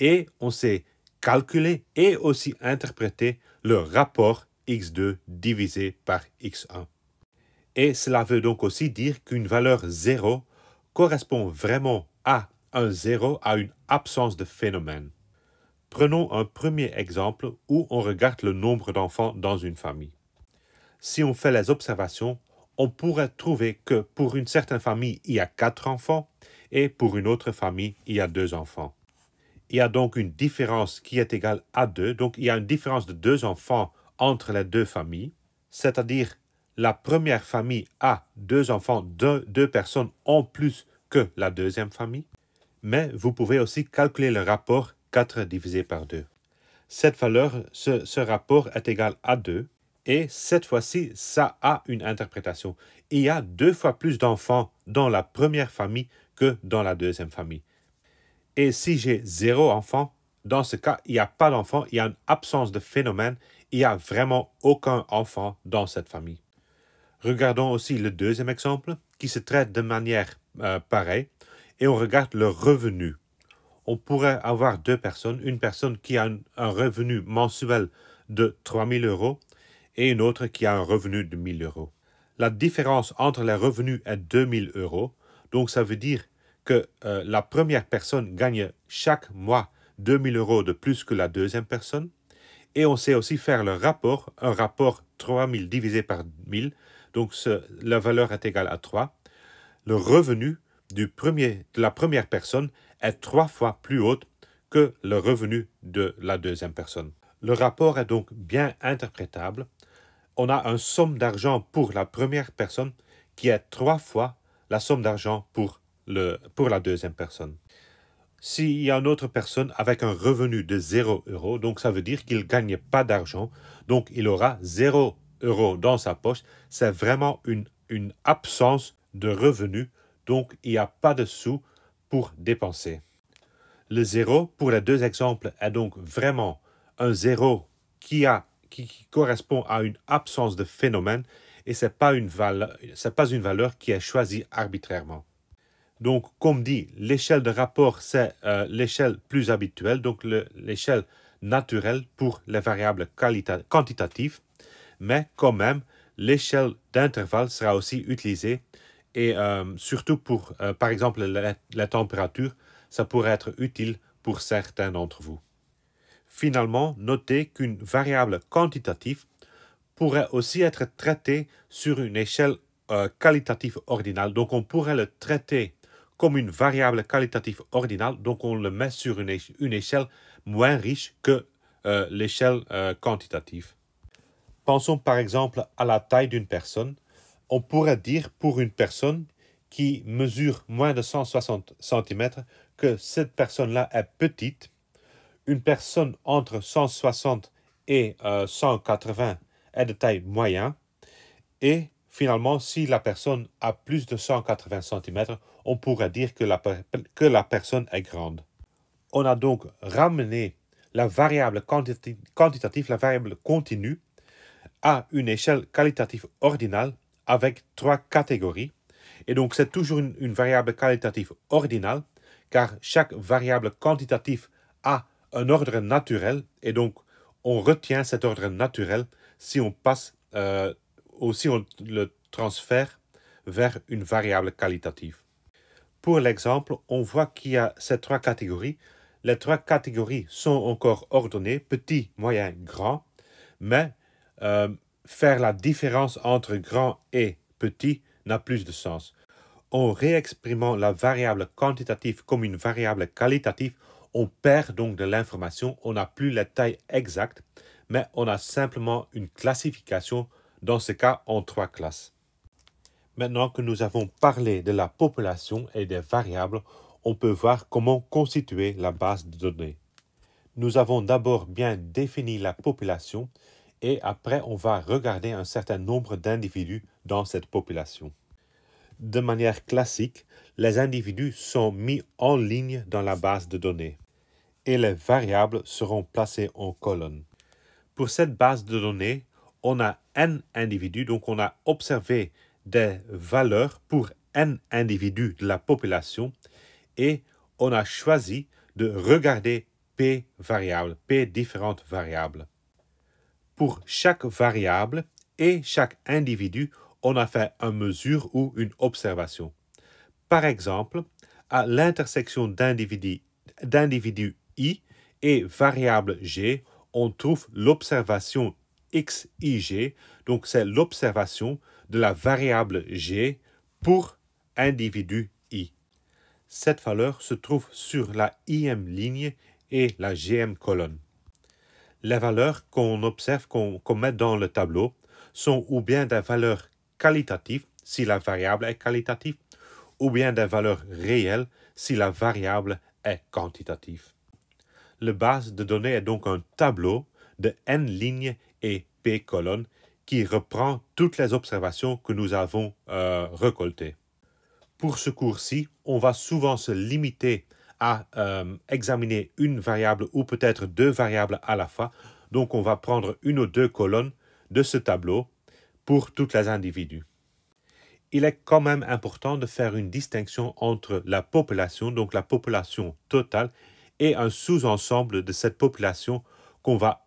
et on sait calculer et aussi interpréter le rapport x2 divisé par x1. Et cela veut donc aussi dire qu'une valeur 0 correspond vraiment à un 0 à une absence de phénomène. Prenons un premier exemple où on regarde le nombre d'enfants dans une famille. Si on fait les observations, on pourrait trouver que pour une certaine famille, il y a quatre enfants et pour une autre famille, il y a deux enfants. Il y a donc une différence qui est égale à 2, donc il y a une différence de deux enfants entre les deux familles, c'est-à-dire la première famille a deux enfants, deux, personnes en plus que la deuxième famille, mais vous pouvez aussi calculer le rapport 4 divisé par 2. Cette valeur, ce, ce rapport est égal à 2, et cette fois-ci, ça a une interprétation. Il y a deux fois plus d'enfants dans la première famille que dans la deuxième famille. Et si j'ai zéro enfant, dans ce cas, il n'y a pas d'enfant, il y a une absence de phénomène, il n'y a vraiment aucun enfant dans cette famille. Regardons aussi le deuxième exemple qui se traite de manière euh, pareille et on regarde le revenu. On pourrait avoir deux personnes, une personne qui a un revenu mensuel de 3000 euros et une autre qui a un revenu de 1000 euros. La différence entre les revenus est 2000 euros, donc ça veut dire que euh, la première personne gagne chaque mois 2000 euros de plus que la deuxième personne. Et on sait aussi faire le rapport, un rapport 3000 divisé par 1000, donc la valeur est égale à 3. Le revenu du premier, de la première personne est trois fois plus haut que le revenu de la deuxième personne. Le rapport est donc bien interprétable on a une somme d'argent pour la première personne qui est trois fois la somme d'argent pour, pour la deuxième personne. S'il y a une autre personne avec un revenu de 0 euros donc ça veut dire qu'il ne gagne pas d'argent, donc il aura 0 euros dans sa poche, c'est vraiment une, une absence de revenu, donc il n'y a pas de sous pour dépenser. Le zéro, pour les deux exemples, est donc vraiment un 0 qui a qui, correspond à une absence de phénomène et ce n'est pas, une valeur, pas une valeur qui est choisie arbitrairement. Donc, comme dit, l'échelle de rapport, c'est euh, l'échelle plus habituelle, donc l'échelle naturelle pour les variables quantitatives, mais quand même, l'échelle d'intervalle sera aussi utilisée, et euh, surtout pour, euh, par exemple, la, température, ça pourrait être utile pour certains d'entre vous finalement notez qu'une variable quantitative pourrait aussi être traitée sur une échelle euh, qualitative ordinale. Donc on pourrait le traiter comme une variable qualitative ordinale, donc on le met sur une, échelle moins riche que euh, l'échelle euh, quantitative. Pensons par exemple à la taille d'une personne. On pourrait dire pour une personne qui mesure moins de 160 cm que cette personne-là est petite une personne entre 160 et 180 euh, est de taille moyenne. Et finalement, si la personne a plus de 180 cm, on pourrait dire que la, que la personne est grande. On a donc ramené la variable quantitative, la variable continue, à une échelle qualitative ordinale avec trois catégories. Et donc c'est toujours une, une, variable qualitative ordinale, car chaque variable quantitative a un ordre naturel, et donc on retient cet ordre naturel si on passe euh, ou si on le transfère vers une variable qualitative. Pour l'exemple, on voit qu'il y a ces trois catégories. Les trois catégories sont encore ordonnées, petit, moyen, grand, mais euh, faire la différence entre grand et petit n'a plus de sens. En réexprimant la variable quantitative comme une variable qualitative, on perd donc de l'information, on n'a plus la taille exacte, mais on a simplement une classification, dans ce cas en trois classes. Maintenant que nous avons parlé de la population et des variables, on peut voir comment constituer la base de données. Nous avons d'abord bien défini la population et après on va regarder un certain nombre d'individus dans cette population. De manière classique, les individus sont mis en ligne dans la base de données et les variables seront placées en colonne. Pour cette base de données, on a n individus, donc on a observé des valeurs pour n individus de la population et on a choisi de regarder p variables, p différentes variables. Pour chaque variable et chaque individu, on a fait une mesure ou une observation. Par exemple, à l'intersection d'individus et variable g, on trouve l'observation xig, donc c'est l'observation de la variable g pour individu i. Cette valeur se trouve sur la im ligne et la gm colonne. Les valeurs qu'on observe, qu'on met dans le tableau, sont ou bien des valeurs qualitatives, si la variable est qualitative, ou bien des valeurs réelles, si la variable est quantitative. La base de données est donc un tableau de n lignes et p colonnes qui reprend toutes les observations que nous avons euh, récoltées. Pour ce cours-ci, on va souvent se limiter à euh, examiner une variable ou peut-être deux variables à la fois. Donc on va prendre une ou deux colonnes de ce tableau pour tous les individus. Il est quand même important de faire une distinction entre la population, donc la population totale, et un sous-ensemble de cette population qu'on va,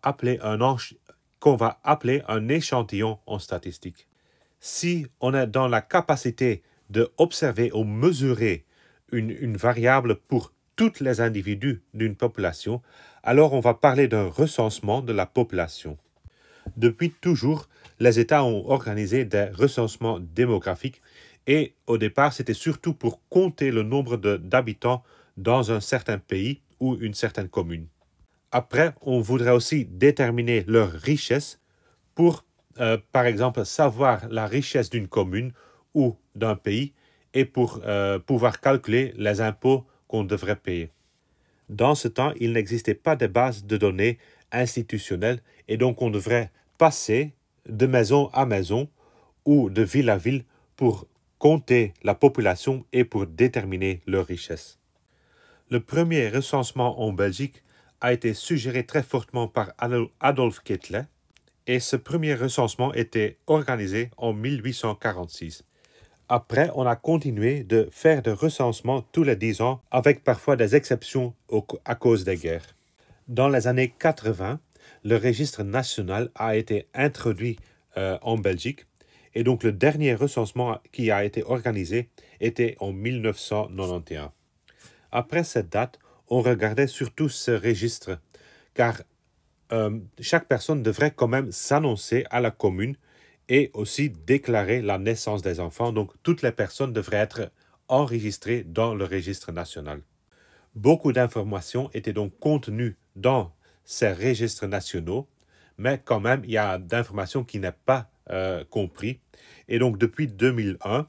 qu'on va appeler un échantillon en statistique. Si on est dans la capacité de observer ou mesurer une, une variable pour tous les individus d'une population, alors on va parler d'un recensement de la population. Depuis toujours, les États ont organisé des recensements démographiques et au départ, c'était surtout pour compter le nombre d'habitants dans un certain pays ou une certaine commune. Après, on voudrait aussi déterminer leur richesse pour, euh, par exemple, savoir la richesse d'une commune ou d'un pays et pour euh, pouvoir calculer les impôts qu'on devrait payer. Dans ce temps, il n'existait pas de base de données institutionnelle et donc on devrait passer de maison à maison ou de ville à ville pour compter la population et pour déterminer leur richesse. Le premier recensement en Belgique a été suggéré très fortement par Adolf Kettler et ce premier recensement était organisé en 1846. Après, on a continué de faire des recensements tous les dix ans, avec parfois des exceptions à cause des guerres. Dans les années 80, le registre national a été introduit euh, en Belgique, et donc le dernier recensement qui a été organisé était en 1991. Après cette date, on regardait surtout ce registre, car euh, chaque personne devrait quand même s'annoncer à la commune et aussi déclarer la naissance des enfants. Donc toutes les personnes devraient être enregistrées dans le registre national. Beaucoup d'informations étaient donc contenues dans ces registres nationaux, mais quand même, il y a d'informations qui n'est pas euh, compris. Et donc depuis 2001,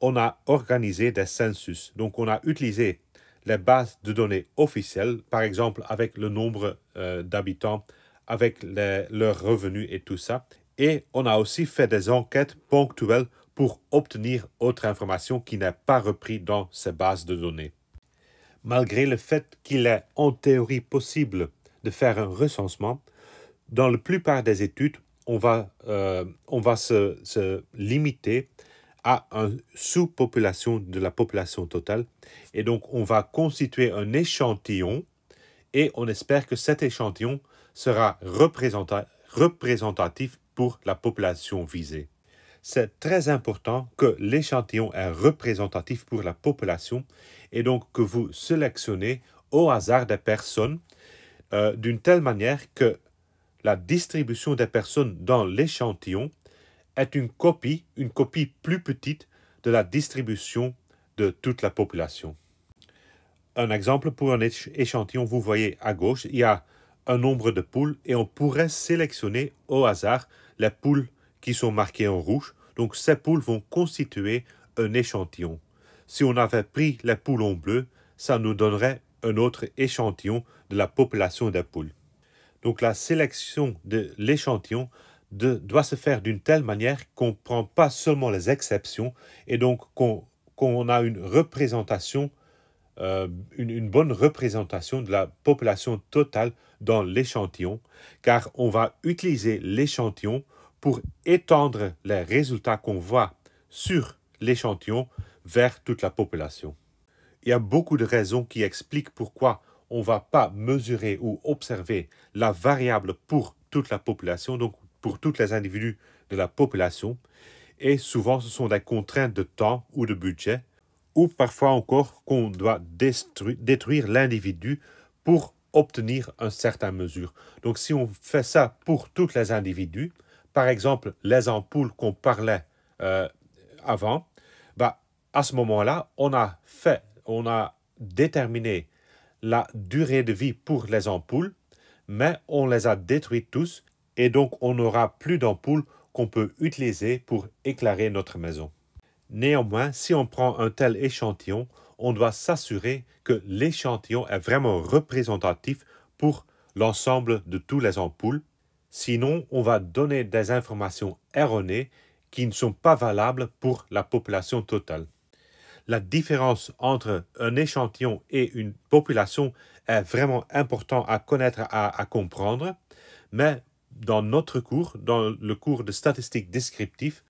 on a organisé des census. Donc on a utilisé les bases de données officielles, par exemple avec le nombre euh, d'habitants, avec leurs revenus et tout ça. Et on a aussi fait des enquêtes ponctuelles pour obtenir autre information qui n'est pas reprise dans ces bases de données. Malgré le fait qu'il est en théorie possible de faire un recensement, dans la plupart des études, on va, euh, on va se, se limiter à une sous-population de la population totale. Et donc, on va constituer un échantillon et on espère que cet échantillon sera représentatif pour la population visée. C'est très important que l'échantillon est représentatif pour la population et donc que vous sélectionnez au hasard des personnes euh, d'une telle manière que la distribution des personnes dans l'échantillon est une copie, une copie plus petite de la distribution de toute la population. Un exemple pour un échantillon, vous voyez à gauche, il y a un nombre de poules et on pourrait sélectionner au hasard les poules qui sont marquées en rouge. Donc ces poules vont constituer un échantillon. Si on avait pris les poules en bleu, ça nous donnerait un autre échantillon de la population des poules. Donc la sélection de l'échantillon doit se faire d'une telle manière qu'on ne prend pas seulement les exceptions et donc qu'on a une représentation, euh, une, bonne représentation de la population totale dans l'échantillon, car on va utiliser l'échantillon pour étendre les résultats qu'on voit sur l'échantillon vers toute la population. Il y a beaucoup de raisons qui expliquent pourquoi on ne va pas mesurer ou observer la variable pour toute la population, donc pour tous les individus de la population, et souvent ce sont des contraintes de temps ou de budget, ou parfois encore qu'on doit détruire l'individu pour obtenir un certain mesure. Donc si on fait ça pour tous les individus, par exemple les ampoules qu'on parlait euh, avant, bah, à ce moment-là, on a fait, on a déterminé la durée de vie pour les ampoules, mais on les a détruites tous et donc on n'aura plus d'ampoules qu'on peut utiliser pour éclairer notre maison. Néanmoins, si on prend un tel échantillon, on doit s'assurer que l'échantillon est vraiment représentatif pour l'ensemble de tous les ampoules, sinon on va donner des informations erronées qui ne sont pas valables pour la population totale. La différence entre un échantillon et une population est vraiment importante à connaître, à, à comprendre, mais dans notre cours, dans le cours de statistiques descriptives,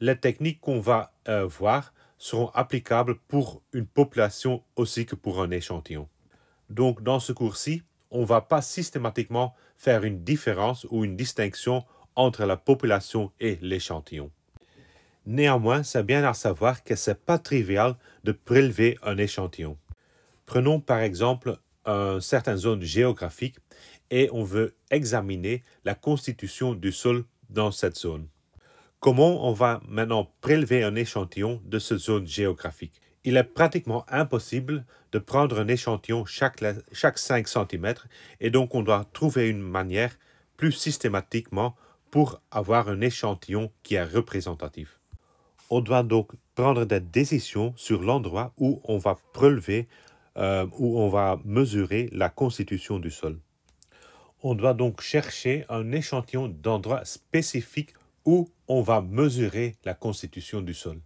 les techniques qu'on va euh, voir seront applicables pour une population aussi que pour un échantillon. Donc dans ce cours-ci, on ne va pas systématiquement faire une différence ou une distinction entre la population et l'échantillon. Néanmoins, c'est bien à savoir que ce n'est pas trivial de prélever un échantillon. Prenons par exemple une certaine zone géographique et on veut examiner la constitution du sol dans cette zone. Comment on va maintenant prélever un échantillon de cette zone géographique Il est pratiquement impossible de prendre un échantillon chaque, chaque 5 cm et donc on doit trouver une manière plus systématiquement pour avoir un échantillon qui est représentatif. On doit donc prendre des décisions sur l'endroit où on va prélever, euh, où on va mesurer la constitution du sol. On doit donc chercher un échantillon d'endroits spécifiques où on va mesurer la constitution du sol.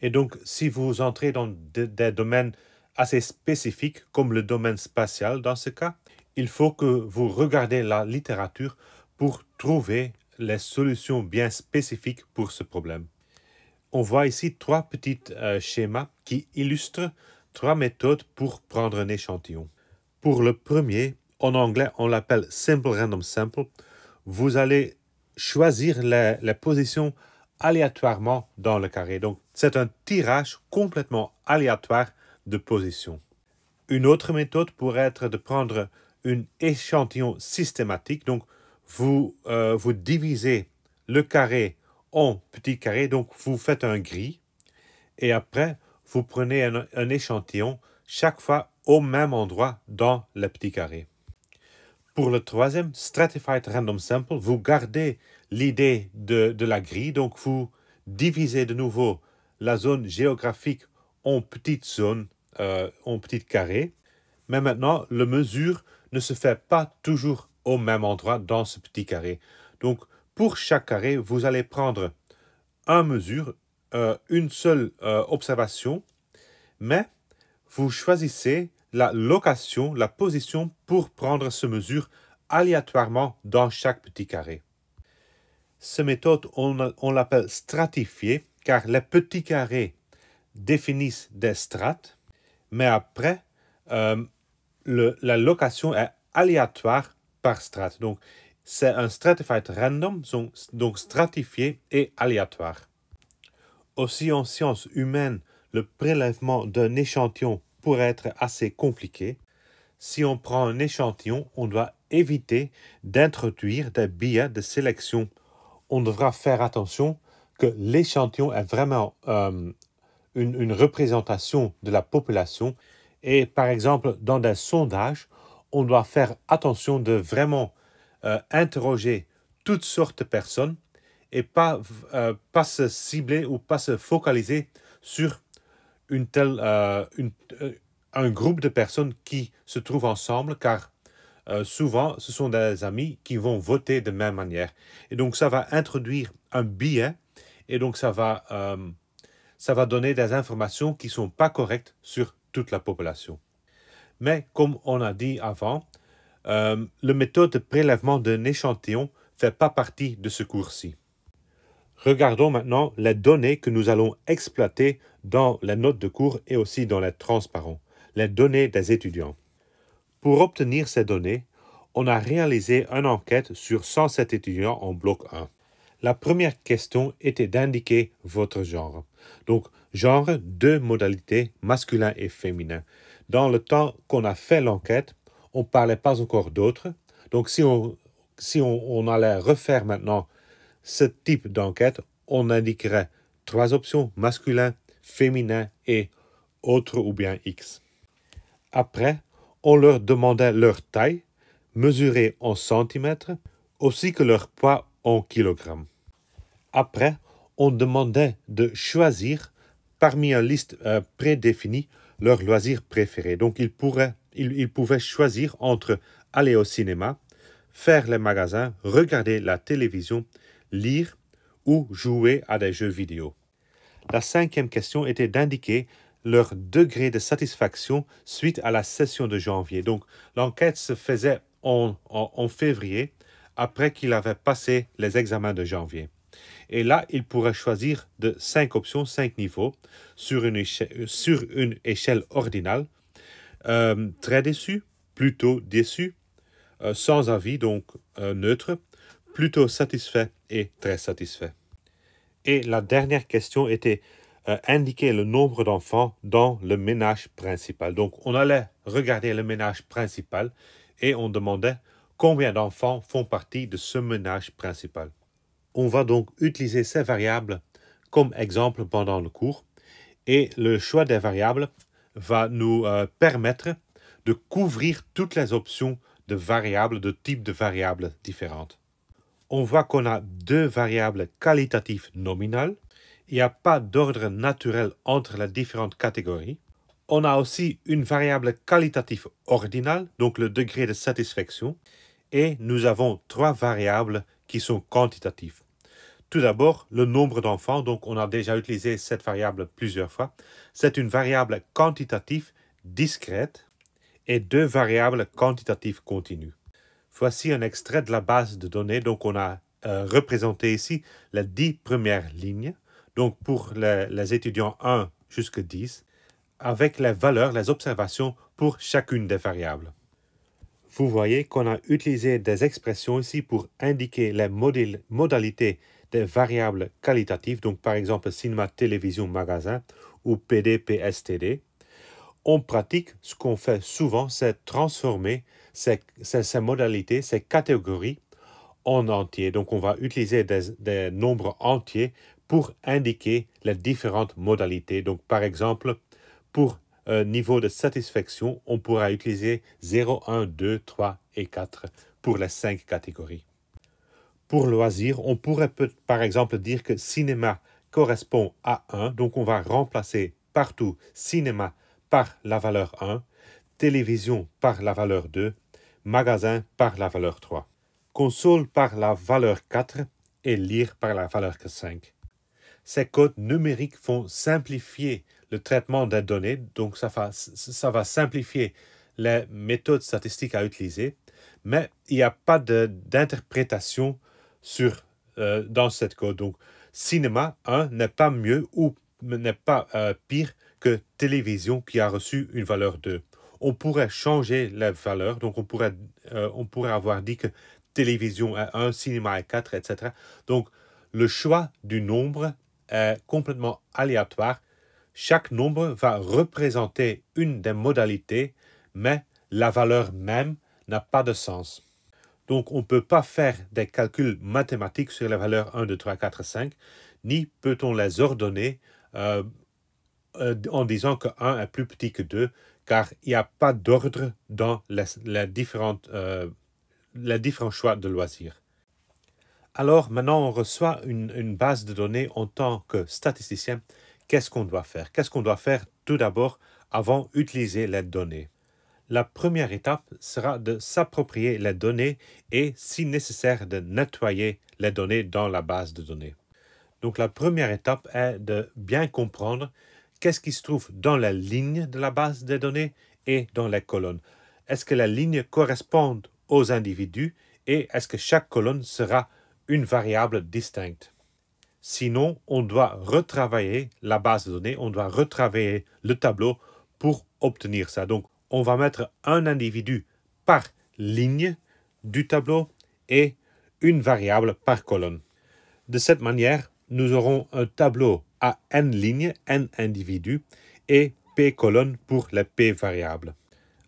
Et donc, si vous entrez dans des domaines assez spécifiques, comme le domaine spatial dans ce cas, il faut que vous regardez la littérature pour trouver les solutions bien spécifiques pour ce problème. On voit ici trois petits euh, schémas qui illustrent trois méthodes pour prendre un échantillon. Pour le premier, en anglais, on l'appelle Simple Random Sample. Vous allez choisir les, positions aléatoirement dans le carré. Donc, c'est un tirage complètement aléatoire de positions. Une autre méthode pourrait être de prendre un échantillon systématique. Donc, vous, euh, vous divisez le carré en petits carrés. Donc, vous faites un gris. Et après, vous prenez un, échantillon chaque fois au même endroit dans le petit carré. Pour le troisième, Stratified Random Sample, vous gardez l'idée de, la grille, donc vous divisez de nouveau la zone géographique en petites zones, euh, en petits carrés. Mais maintenant, la mesure ne se fait pas toujours au même endroit dans ce petit carré. Donc, pour chaque carré, vous allez prendre une mesure, euh, une seule euh, observation, mais vous choisissez la location, la position pour prendre ces mesures aléatoirement dans chaque petit carré. Cette méthode, on, l'appelle stratifiée car les petits carrés définissent des strates, mais après, euh, la location est aléatoire par strate. Donc, c'est un stratified random, donc stratifié et aléatoire. Aussi en sciences humaines, le prélèvement d'un échantillon pour être assez compliqué, si on prend un échantillon, on doit éviter d'introduire des billets de sélection. On devra faire attention que l'échantillon est vraiment euh, une, représentation de la population. Et par exemple, dans des sondages, on doit faire attention de vraiment euh, interroger toutes sortes de personnes et pas, euh, pas se cibler ou pas se focaliser sur telle, euh, euh, un groupe de personnes qui se trouvent ensemble, car euh, souvent ce sont des amis qui vont voter de même manière. Et donc ça va introduire un biais, et donc ça va, ça va donner des informations qui ne sont pas correctes sur toute la population. Mais comme on a dit avant, la méthode de prélèvement d'un échantillon ne fait pas partie de ce cours-ci. Regardons maintenant les données que nous allons exploiter dans la note de cours et aussi dans les transparents, les données des étudiants. Pour obtenir ces données, on a réalisé une enquête sur 107 étudiants en bloc 1. La première question était d'indiquer votre genre. Donc, genre, deux modalités, masculin et féminin. Dans le temps qu'on a fait l'enquête, on ne parlait pas encore d'autres. Donc, si on allait refaire maintenant ce type d'enquête, on indiquerait trois options masculin, féminin et autre ou bien X. Après, on leur demandait leur taille, mesurée en centimètres, aussi que leur poids en kilogrammes. Après, on demandait de choisir parmi une liste euh, prédéfinie leur loisir préféré. Donc ils, ils pouvaient choisir entre aller au cinéma, faire les magasins, regarder la télévision, lire ou jouer à des jeux vidéo. La cinquième question était d'indiquer leur degré de satisfaction suite à la session de janvier. Donc l'enquête se faisait en, février, après qu'il avait passé les examens de janvier. Et là, il pourrait choisir de cinq options, cinq niveaux, sur une échelle, sur une échelle ordinale. Euh, très déçu, plutôt déçu, euh, sans avis, donc euh, neutre, plutôt satisfait, très satisfait. Et la dernière question était euh, indiquer le nombre d'enfants dans le ménage principal. Donc on allait regarder le ménage principal et on demandait combien d'enfants font partie de ce ménage principal. On va donc utiliser ces variables comme exemple pendant le cours et le choix des variables va nous euh, permettre de couvrir toutes les options de variables, de types de variables différentes on voit qu'on a deux variables qualitatives nominales. Il n'y a pas d'ordre naturel entre les différentes catégories. On a aussi une variable qualitative ordinale, donc le degré de satisfaction. Et nous avons trois variables qui sont quantitatives. Tout d'abord, le nombre d'enfants, donc on a déjà utilisé cette variable plusieurs fois. C'est une variable quantitative discrète et deux variables quantitatives continues. Voici un extrait de la base de données. Donc, on a euh, représenté ici les dix premières lignes. Donc, pour les, étudiants 1 jusqu'à 10, avec les valeurs, les observations pour chacune des variables. Vous voyez qu'on a utilisé des expressions ici pour indiquer les modalités des variables qualitatives, donc par exemple cinéma, télévision, magasin ou PDP, On pratique, ce qu'on fait souvent, c'est transformer ces, ces, modalités, ces catégories en entier. Donc on va utiliser des, des, nombres entiers pour indiquer les différentes modalités. Donc par exemple, pour un niveau de satisfaction, on pourra utiliser 0, 1, 2, 3 et 4 pour les cinq catégories. Pour loisirs, on pourrait par exemple dire que cinéma correspond à 1, donc on va remplacer partout cinéma par la valeur 1 télévision par la valeur 2, magasin par la valeur 3, console par la valeur 4 et lire par la valeur 5. Ces codes numériques vont simplifier le traitement des données, donc ça va, ça va simplifier les méthodes statistiques à utiliser, mais il n'y a pas d'interprétation sur euh, dans cette code. Donc, cinéma 1 n'est pas mieux ou n'est pas euh, pire que télévision qui a reçu une valeur 2 on pourrait changer les valeurs. Donc, euh, on pourrait, avoir dit que télévision est 1, cinéma est 4, etc. Donc, le choix du nombre est complètement aléatoire. Chaque nombre va représenter une des modalités, mais la valeur même n'a pas de sens. Donc, on ne peut pas faire des calculs mathématiques sur les valeurs 1, 2, 3, 4, 5, ni peut-on les ordonner euh, euh, en disant que 1 est plus petit que 2, car il n'y a pas d'ordre dans les différents euh, choix de loisirs. Alors maintenant, on reçoit une, une base de données en tant que statisticien. Qu'est-ce qu'on doit faire Qu'est-ce qu'on doit faire tout d'abord avant d'utiliser les données La première étape sera de s'approprier les données et, si nécessaire, de nettoyer les données dans la base de données. Donc la première étape est de bien comprendre qu'est-ce qui se trouve dans la ligne de la base des données et dans les colonnes. Est-ce que la ligne correspond aux individus et est-ce que chaque colonne sera une variable distincte. Sinon, on doit retravailler la base de données, on doit retravailler le tableau pour obtenir ça. Donc, on va mettre un individu par ligne du tableau et une variable par colonne. De cette manière, nous aurons un tableau à n lignes, n individus, et p colonnes pour les p variables.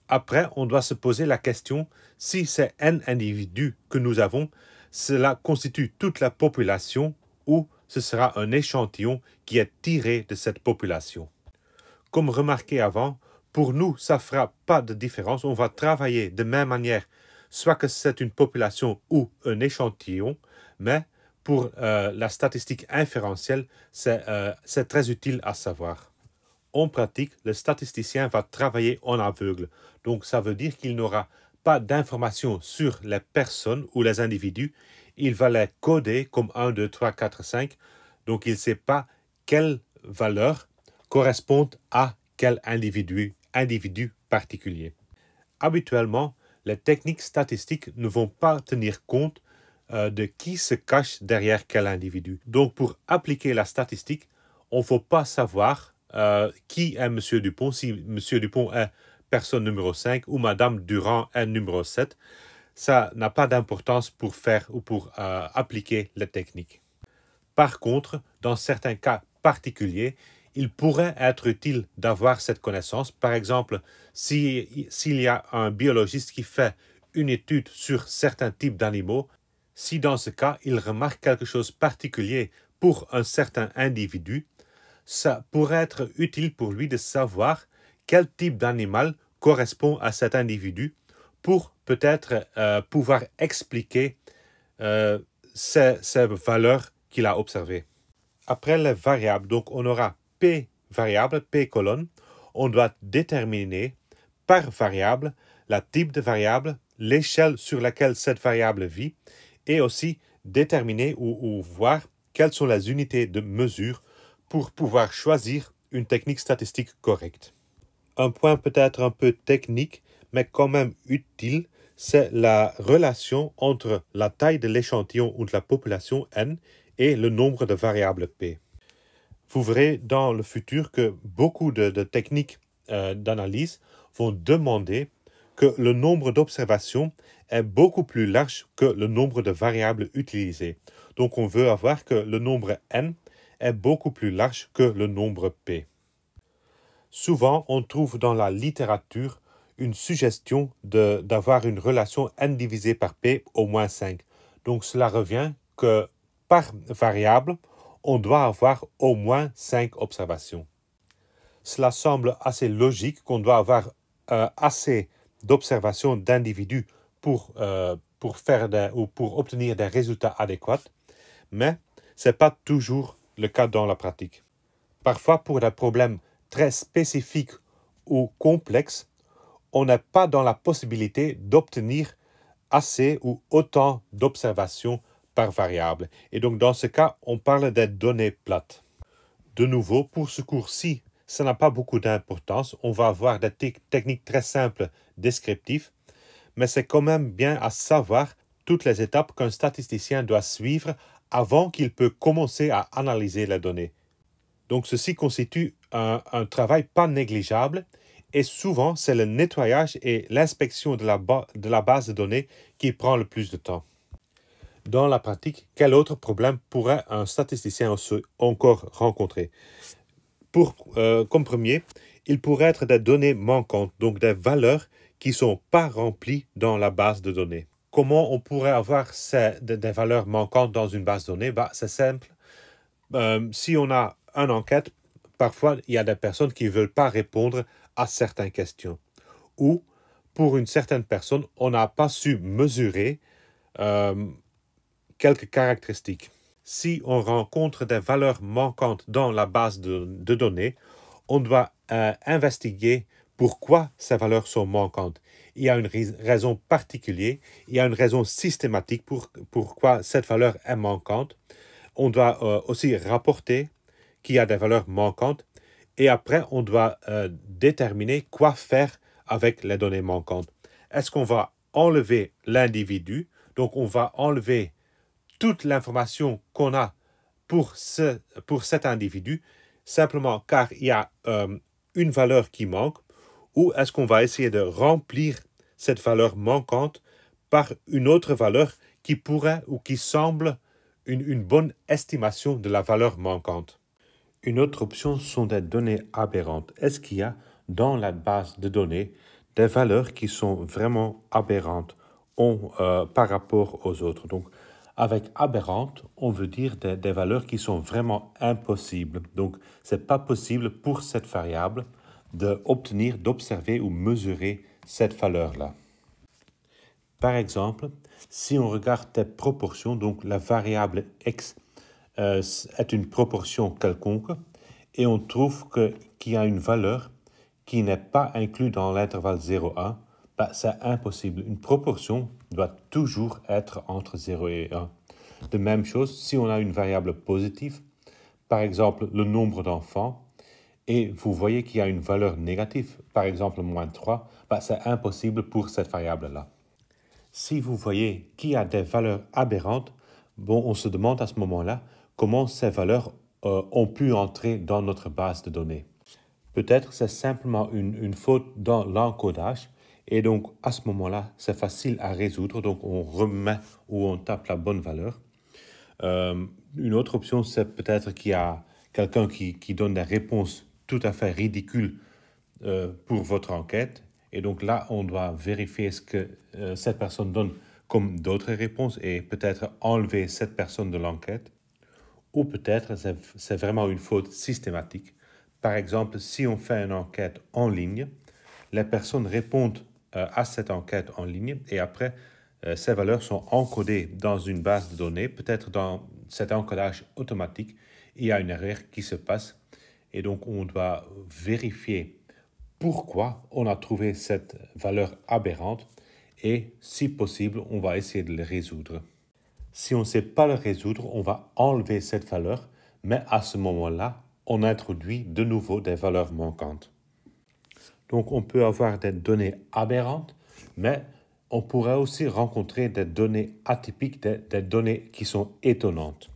Après, on doit se poser la question si ces n individus que nous avons, cela constitue toute la population ou ce sera un échantillon qui est tiré de cette population. Comme remarqué avant, pour nous, ça ne fera pas de différence. On va travailler de même manière, soit que c'est une population ou un échantillon, mais pour euh, la statistique inférentielle, euh, c'est très utile à savoir. En pratique, le statisticien va travailler en aveugle, donc ça veut dire qu'il n'aura pas d'informations sur les personnes ou les individus, il va les coder comme 1, 2, 3, 4, 5, donc il ne sait pas quelle valeur correspondent à quel individu, individu particulier. Habituellement, les techniques statistiques ne vont pas tenir compte euh, de qui se cache derrière quel individu. Donc pour appliquer la statistique, on ne faut pas savoir euh, qui est M. Dupont, si M. Dupont est personne numéro 5 ou Madame Durand est numéro 7. Ça n'a pas d'importance pour faire ou pour euh, appliquer la technique. Par contre, dans certains cas particuliers, il pourrait être utile d'avoir cette connaissance. Par exemple, s'il y a un biologiste qui fait une étude sur certains types d'animaux, si dans ce cas il remarque quelque chose de particulier pour un certain individu, ça pourrait être utile pour lui de savoir quel type d'animal correspond à cet individu pour peut-être euh, pouvoir expliquer euh, ces, ces valeurs qu'il a observées. Après les variables, donc on aura P variable, P colonne, on doit déterminer par variable, la type de variable, l'échelle sur laquelle cette variable vit et aussi déterminer ou, voir quelles sont les unités de mesure pour pouvoir choisir une technique statistique correcte. Un point peut-être un peu technique, mais quand même utile, c'est la relation entre la taille de l'échantillon ou de la population N et le nombre de variables P. Vous verrez dans le futur que beaucoup de, techniques euh, d'analyse vont demander que le nombre d'observations est beaucoup plus large que le nombre de variables utilisées. Donc on veut avoir que le nombre n est beaucoup plus large que le nombre p. Souvent, on trouve dans la littérature une suggestion d'avoir une relation n divisé par p au moins 5. Donc cela revient que par variable, on doit avoir au moins 5 observations. Cela semble assez logique qu'on doit avoir euh, assez d'observations d'individus pour, euh, pour faire ou pour obtenir des résultats adéquats, mais ce n'est pas toujours le cas dans la pratique. Parfois, pour des problèmes très spécifiques ou complexes, on n'est pas dans la possibilité d'obtenir assez ou autant d'observations par variable. Et donc, dans ce cas, on parle des données plates. De nouveau, pour ce cours-ci, ça n'a pas beaucoup d'importance. On va avoir des techniques très simples descriptives mais c'est quand même bien à savoir toutes les étapes qu'un statisticien doit suivre avant qu'il peut commencer à analyser les données. Donc ceci constitue un, travail pas négligeable et souvent c'est le nettoyage et l'inspection de, la base de données qui prend le plus de temps. Dans la pratique, quel autre problème pourrait un statisticien encore rencontrer Pour, euh, Comme premier, il pourrait être des données manquantes, donc des valeurs qui ne sont pas remplis dans la base de données. Comment on pourrait avoir des valeurs manquantes dans une base de données bah, C'est simple. Euh, si on a une enquête, parfois il y a des personnes qui ne veulent pas répondre à certaines questions. Ou pour une certaine personne, on n'a pas su mesurer euh, quelques caractéristiques. Si on rencontre des valeurs manquantes dans la base de, données, on doit euh, investiguer pourquoi ces valeurs sont manquantes. Il y a une raison particulière, il y a une raison systématique pour pourquoi cette valeur est manquante. On doit euh, aussi rapporter qu'il y a des valeurs manquantes et après on doit euh, déterminer quoi faire avec les données manquantes. Est-ce qu'on va enlever l'individu, donc on va enlever toute l'information qu'on a pour, ce, pour cet individu, simplement car il y a euh, une valeur qui manque, ou est-ce qu'on va essayer de remplir cette valeur manquante par une autre valeur qui pourrait ou qui semble une, bonne estimation de la valeur manquante Une autre option sont des données aberrantes. Est-ce qu'il y a dans la base de données des valeurs qui sont vraiment aberrantes euh, par rapport aux autres Donc, avec aberrantes, on veut dire des, des, valeurs qui sont vraiment impossibles. Donc, ce n'est pas possible pour cette variable d'obtenir, d'observer ou mesurer cette valeur-là. Par exemple, si on regarde des proportions, donc la variable x euh, est une proportion quelconque, et on trouve qu'il y a une valeur qui n'est pas inclue dans l'intervalle 0-1, ben, c'est impossible. Une proportion doit toujours être entre 0 et 1. De même chose, si on a une variable positive, par exemple le nombre d'enfants, et vous voyez qu'il y a une valeur négative, par exemple moins 3, bah, c'est impossible pour cette variable-là. Si vous voyez qu'il y a des valeurs aberrantes, bon, on se demande à ce moment-là comment ces valeurs euh, ont pu entrer dans notre base de données. Peut-être c'est simplement une, une, faute dans l'encodage et donc à ce moment-là, c'est facile à résoudre, donc on remet ou on tape la bonne valeur. Euh, une autre option, c'est peut-être qu'il y a quelqu'un qui, qui donne des réponses tout à fait ridicule euh, pour votre enquête. Et donc là, on doit vérifier ce que euh, cette personne donne comme d'autres réponses et peut-être enlever cette personne de l'enquête. Ou peut-être c'est vraiment une faute systématique. Par exemple, si on fait une enquête en ligne, les personnes répondent euh, à cette enquête en ligne et après, ces valeurs sont encodées dans une base de données, peut-être dans cet encodage automatique, il y a une erreur qui se passe et donc, on doit vérifier pourquoi on a trouvé cette valeur aberrante et, si possible, on va essayer de le résoudre. Si on ne sait pas le résoudre, on va enlever cette valeur, mais à ce moment-là, on introduit de nouveau des valeurs manquantes. Donc, on peut avoir des données aberrantes, mais on pourrait aussi rencontrer des données atypiques, des données qui sont étonnantes.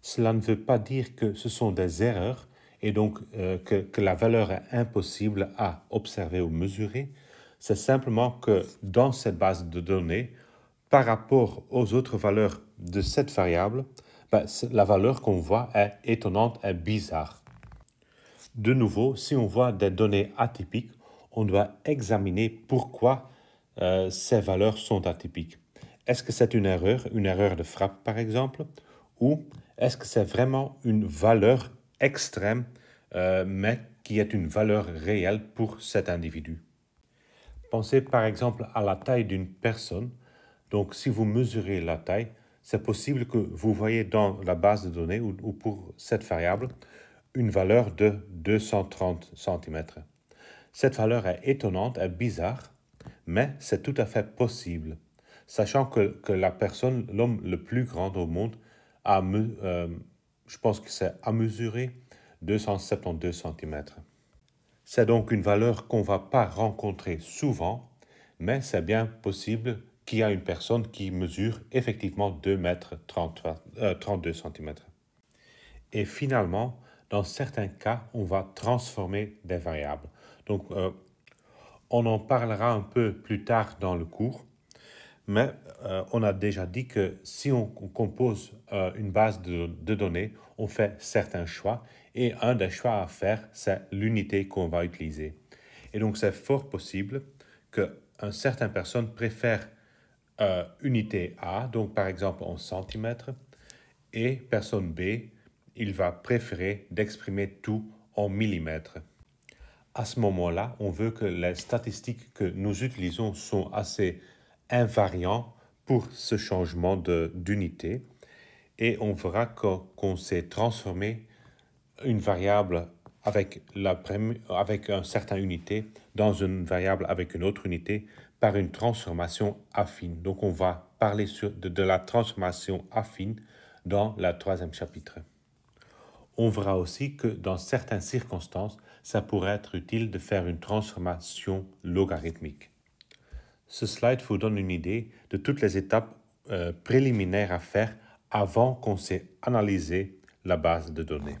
Cela ne veut pas dire que ce sont des erreurs, et donc euh, que, la valeur est impossible à observer ou mesurer, c'est simplement que dans cette base de données, par rapport aux autres valeurs de cette variable, ben, la valeur qu'on voit est étonnante est bizarre. De nouveau, si on voit des données atypiques, on doit examiner pourquoi euh, ces valeurs sont atypiques. Est-ce que c'est une erreur, une erreur de frappe par exemple, ou est-ce que c'est vraiment une valeur extrême, euh, mais qui est une valeur réelle pour cet individu. Pensez par exemple à la taille d'une personne. Donc si vous mesurez la taille, c'est possible que vous voyez dans la base de données ou, pour cette variable une valeur de 230 cm. Cette valeur est étonnante et bizarre, mais c'est tout à fait possible, sachant que, la personne, l'homme le plus grand au monde, a, euh, je pense que c'est à mesurer, 272 cm. C'est donc une valeur qu'on ne va pas rencontrer souvent, mais c'est bien possible qu'il y a une personne qui mesure effectivement 2 mètres 32 euh, cm. Et finalement, dans certains cas, on va transformer des variables. Donc, euh, on en parlera un peu plus tard dans le cours, mais euh, on a déjà dit que si on, compose euh, une base de, données, on fait certains choix et un des choix à faire, c'est l'unité qu'on va utiliser. Et donc c'est fort possible qu'une certaine personne préfère euh, unité A, donc par exemple en centimètres, et personne B, il va préférer d'exprimer tout en millimètres. À ce moment-là, on veut que les statistiques que nous utilisons sont assez invariant pour ce changement d'unité et on verra qu'on s'est transformé une variable avec, la avec une certaine unité dans une variable avec une autre unité par une transformation affine. Donc on va parler de, de la transformation affine dans le troisième chapitre. On verra aussi que dans certaines circonstances, ça pourrait être utile de faire une transformation logarithmique. Ce slide vous donne une idée de toutes les étapes euh, préliminaires à faire avant qu'on sait analysé la base de données.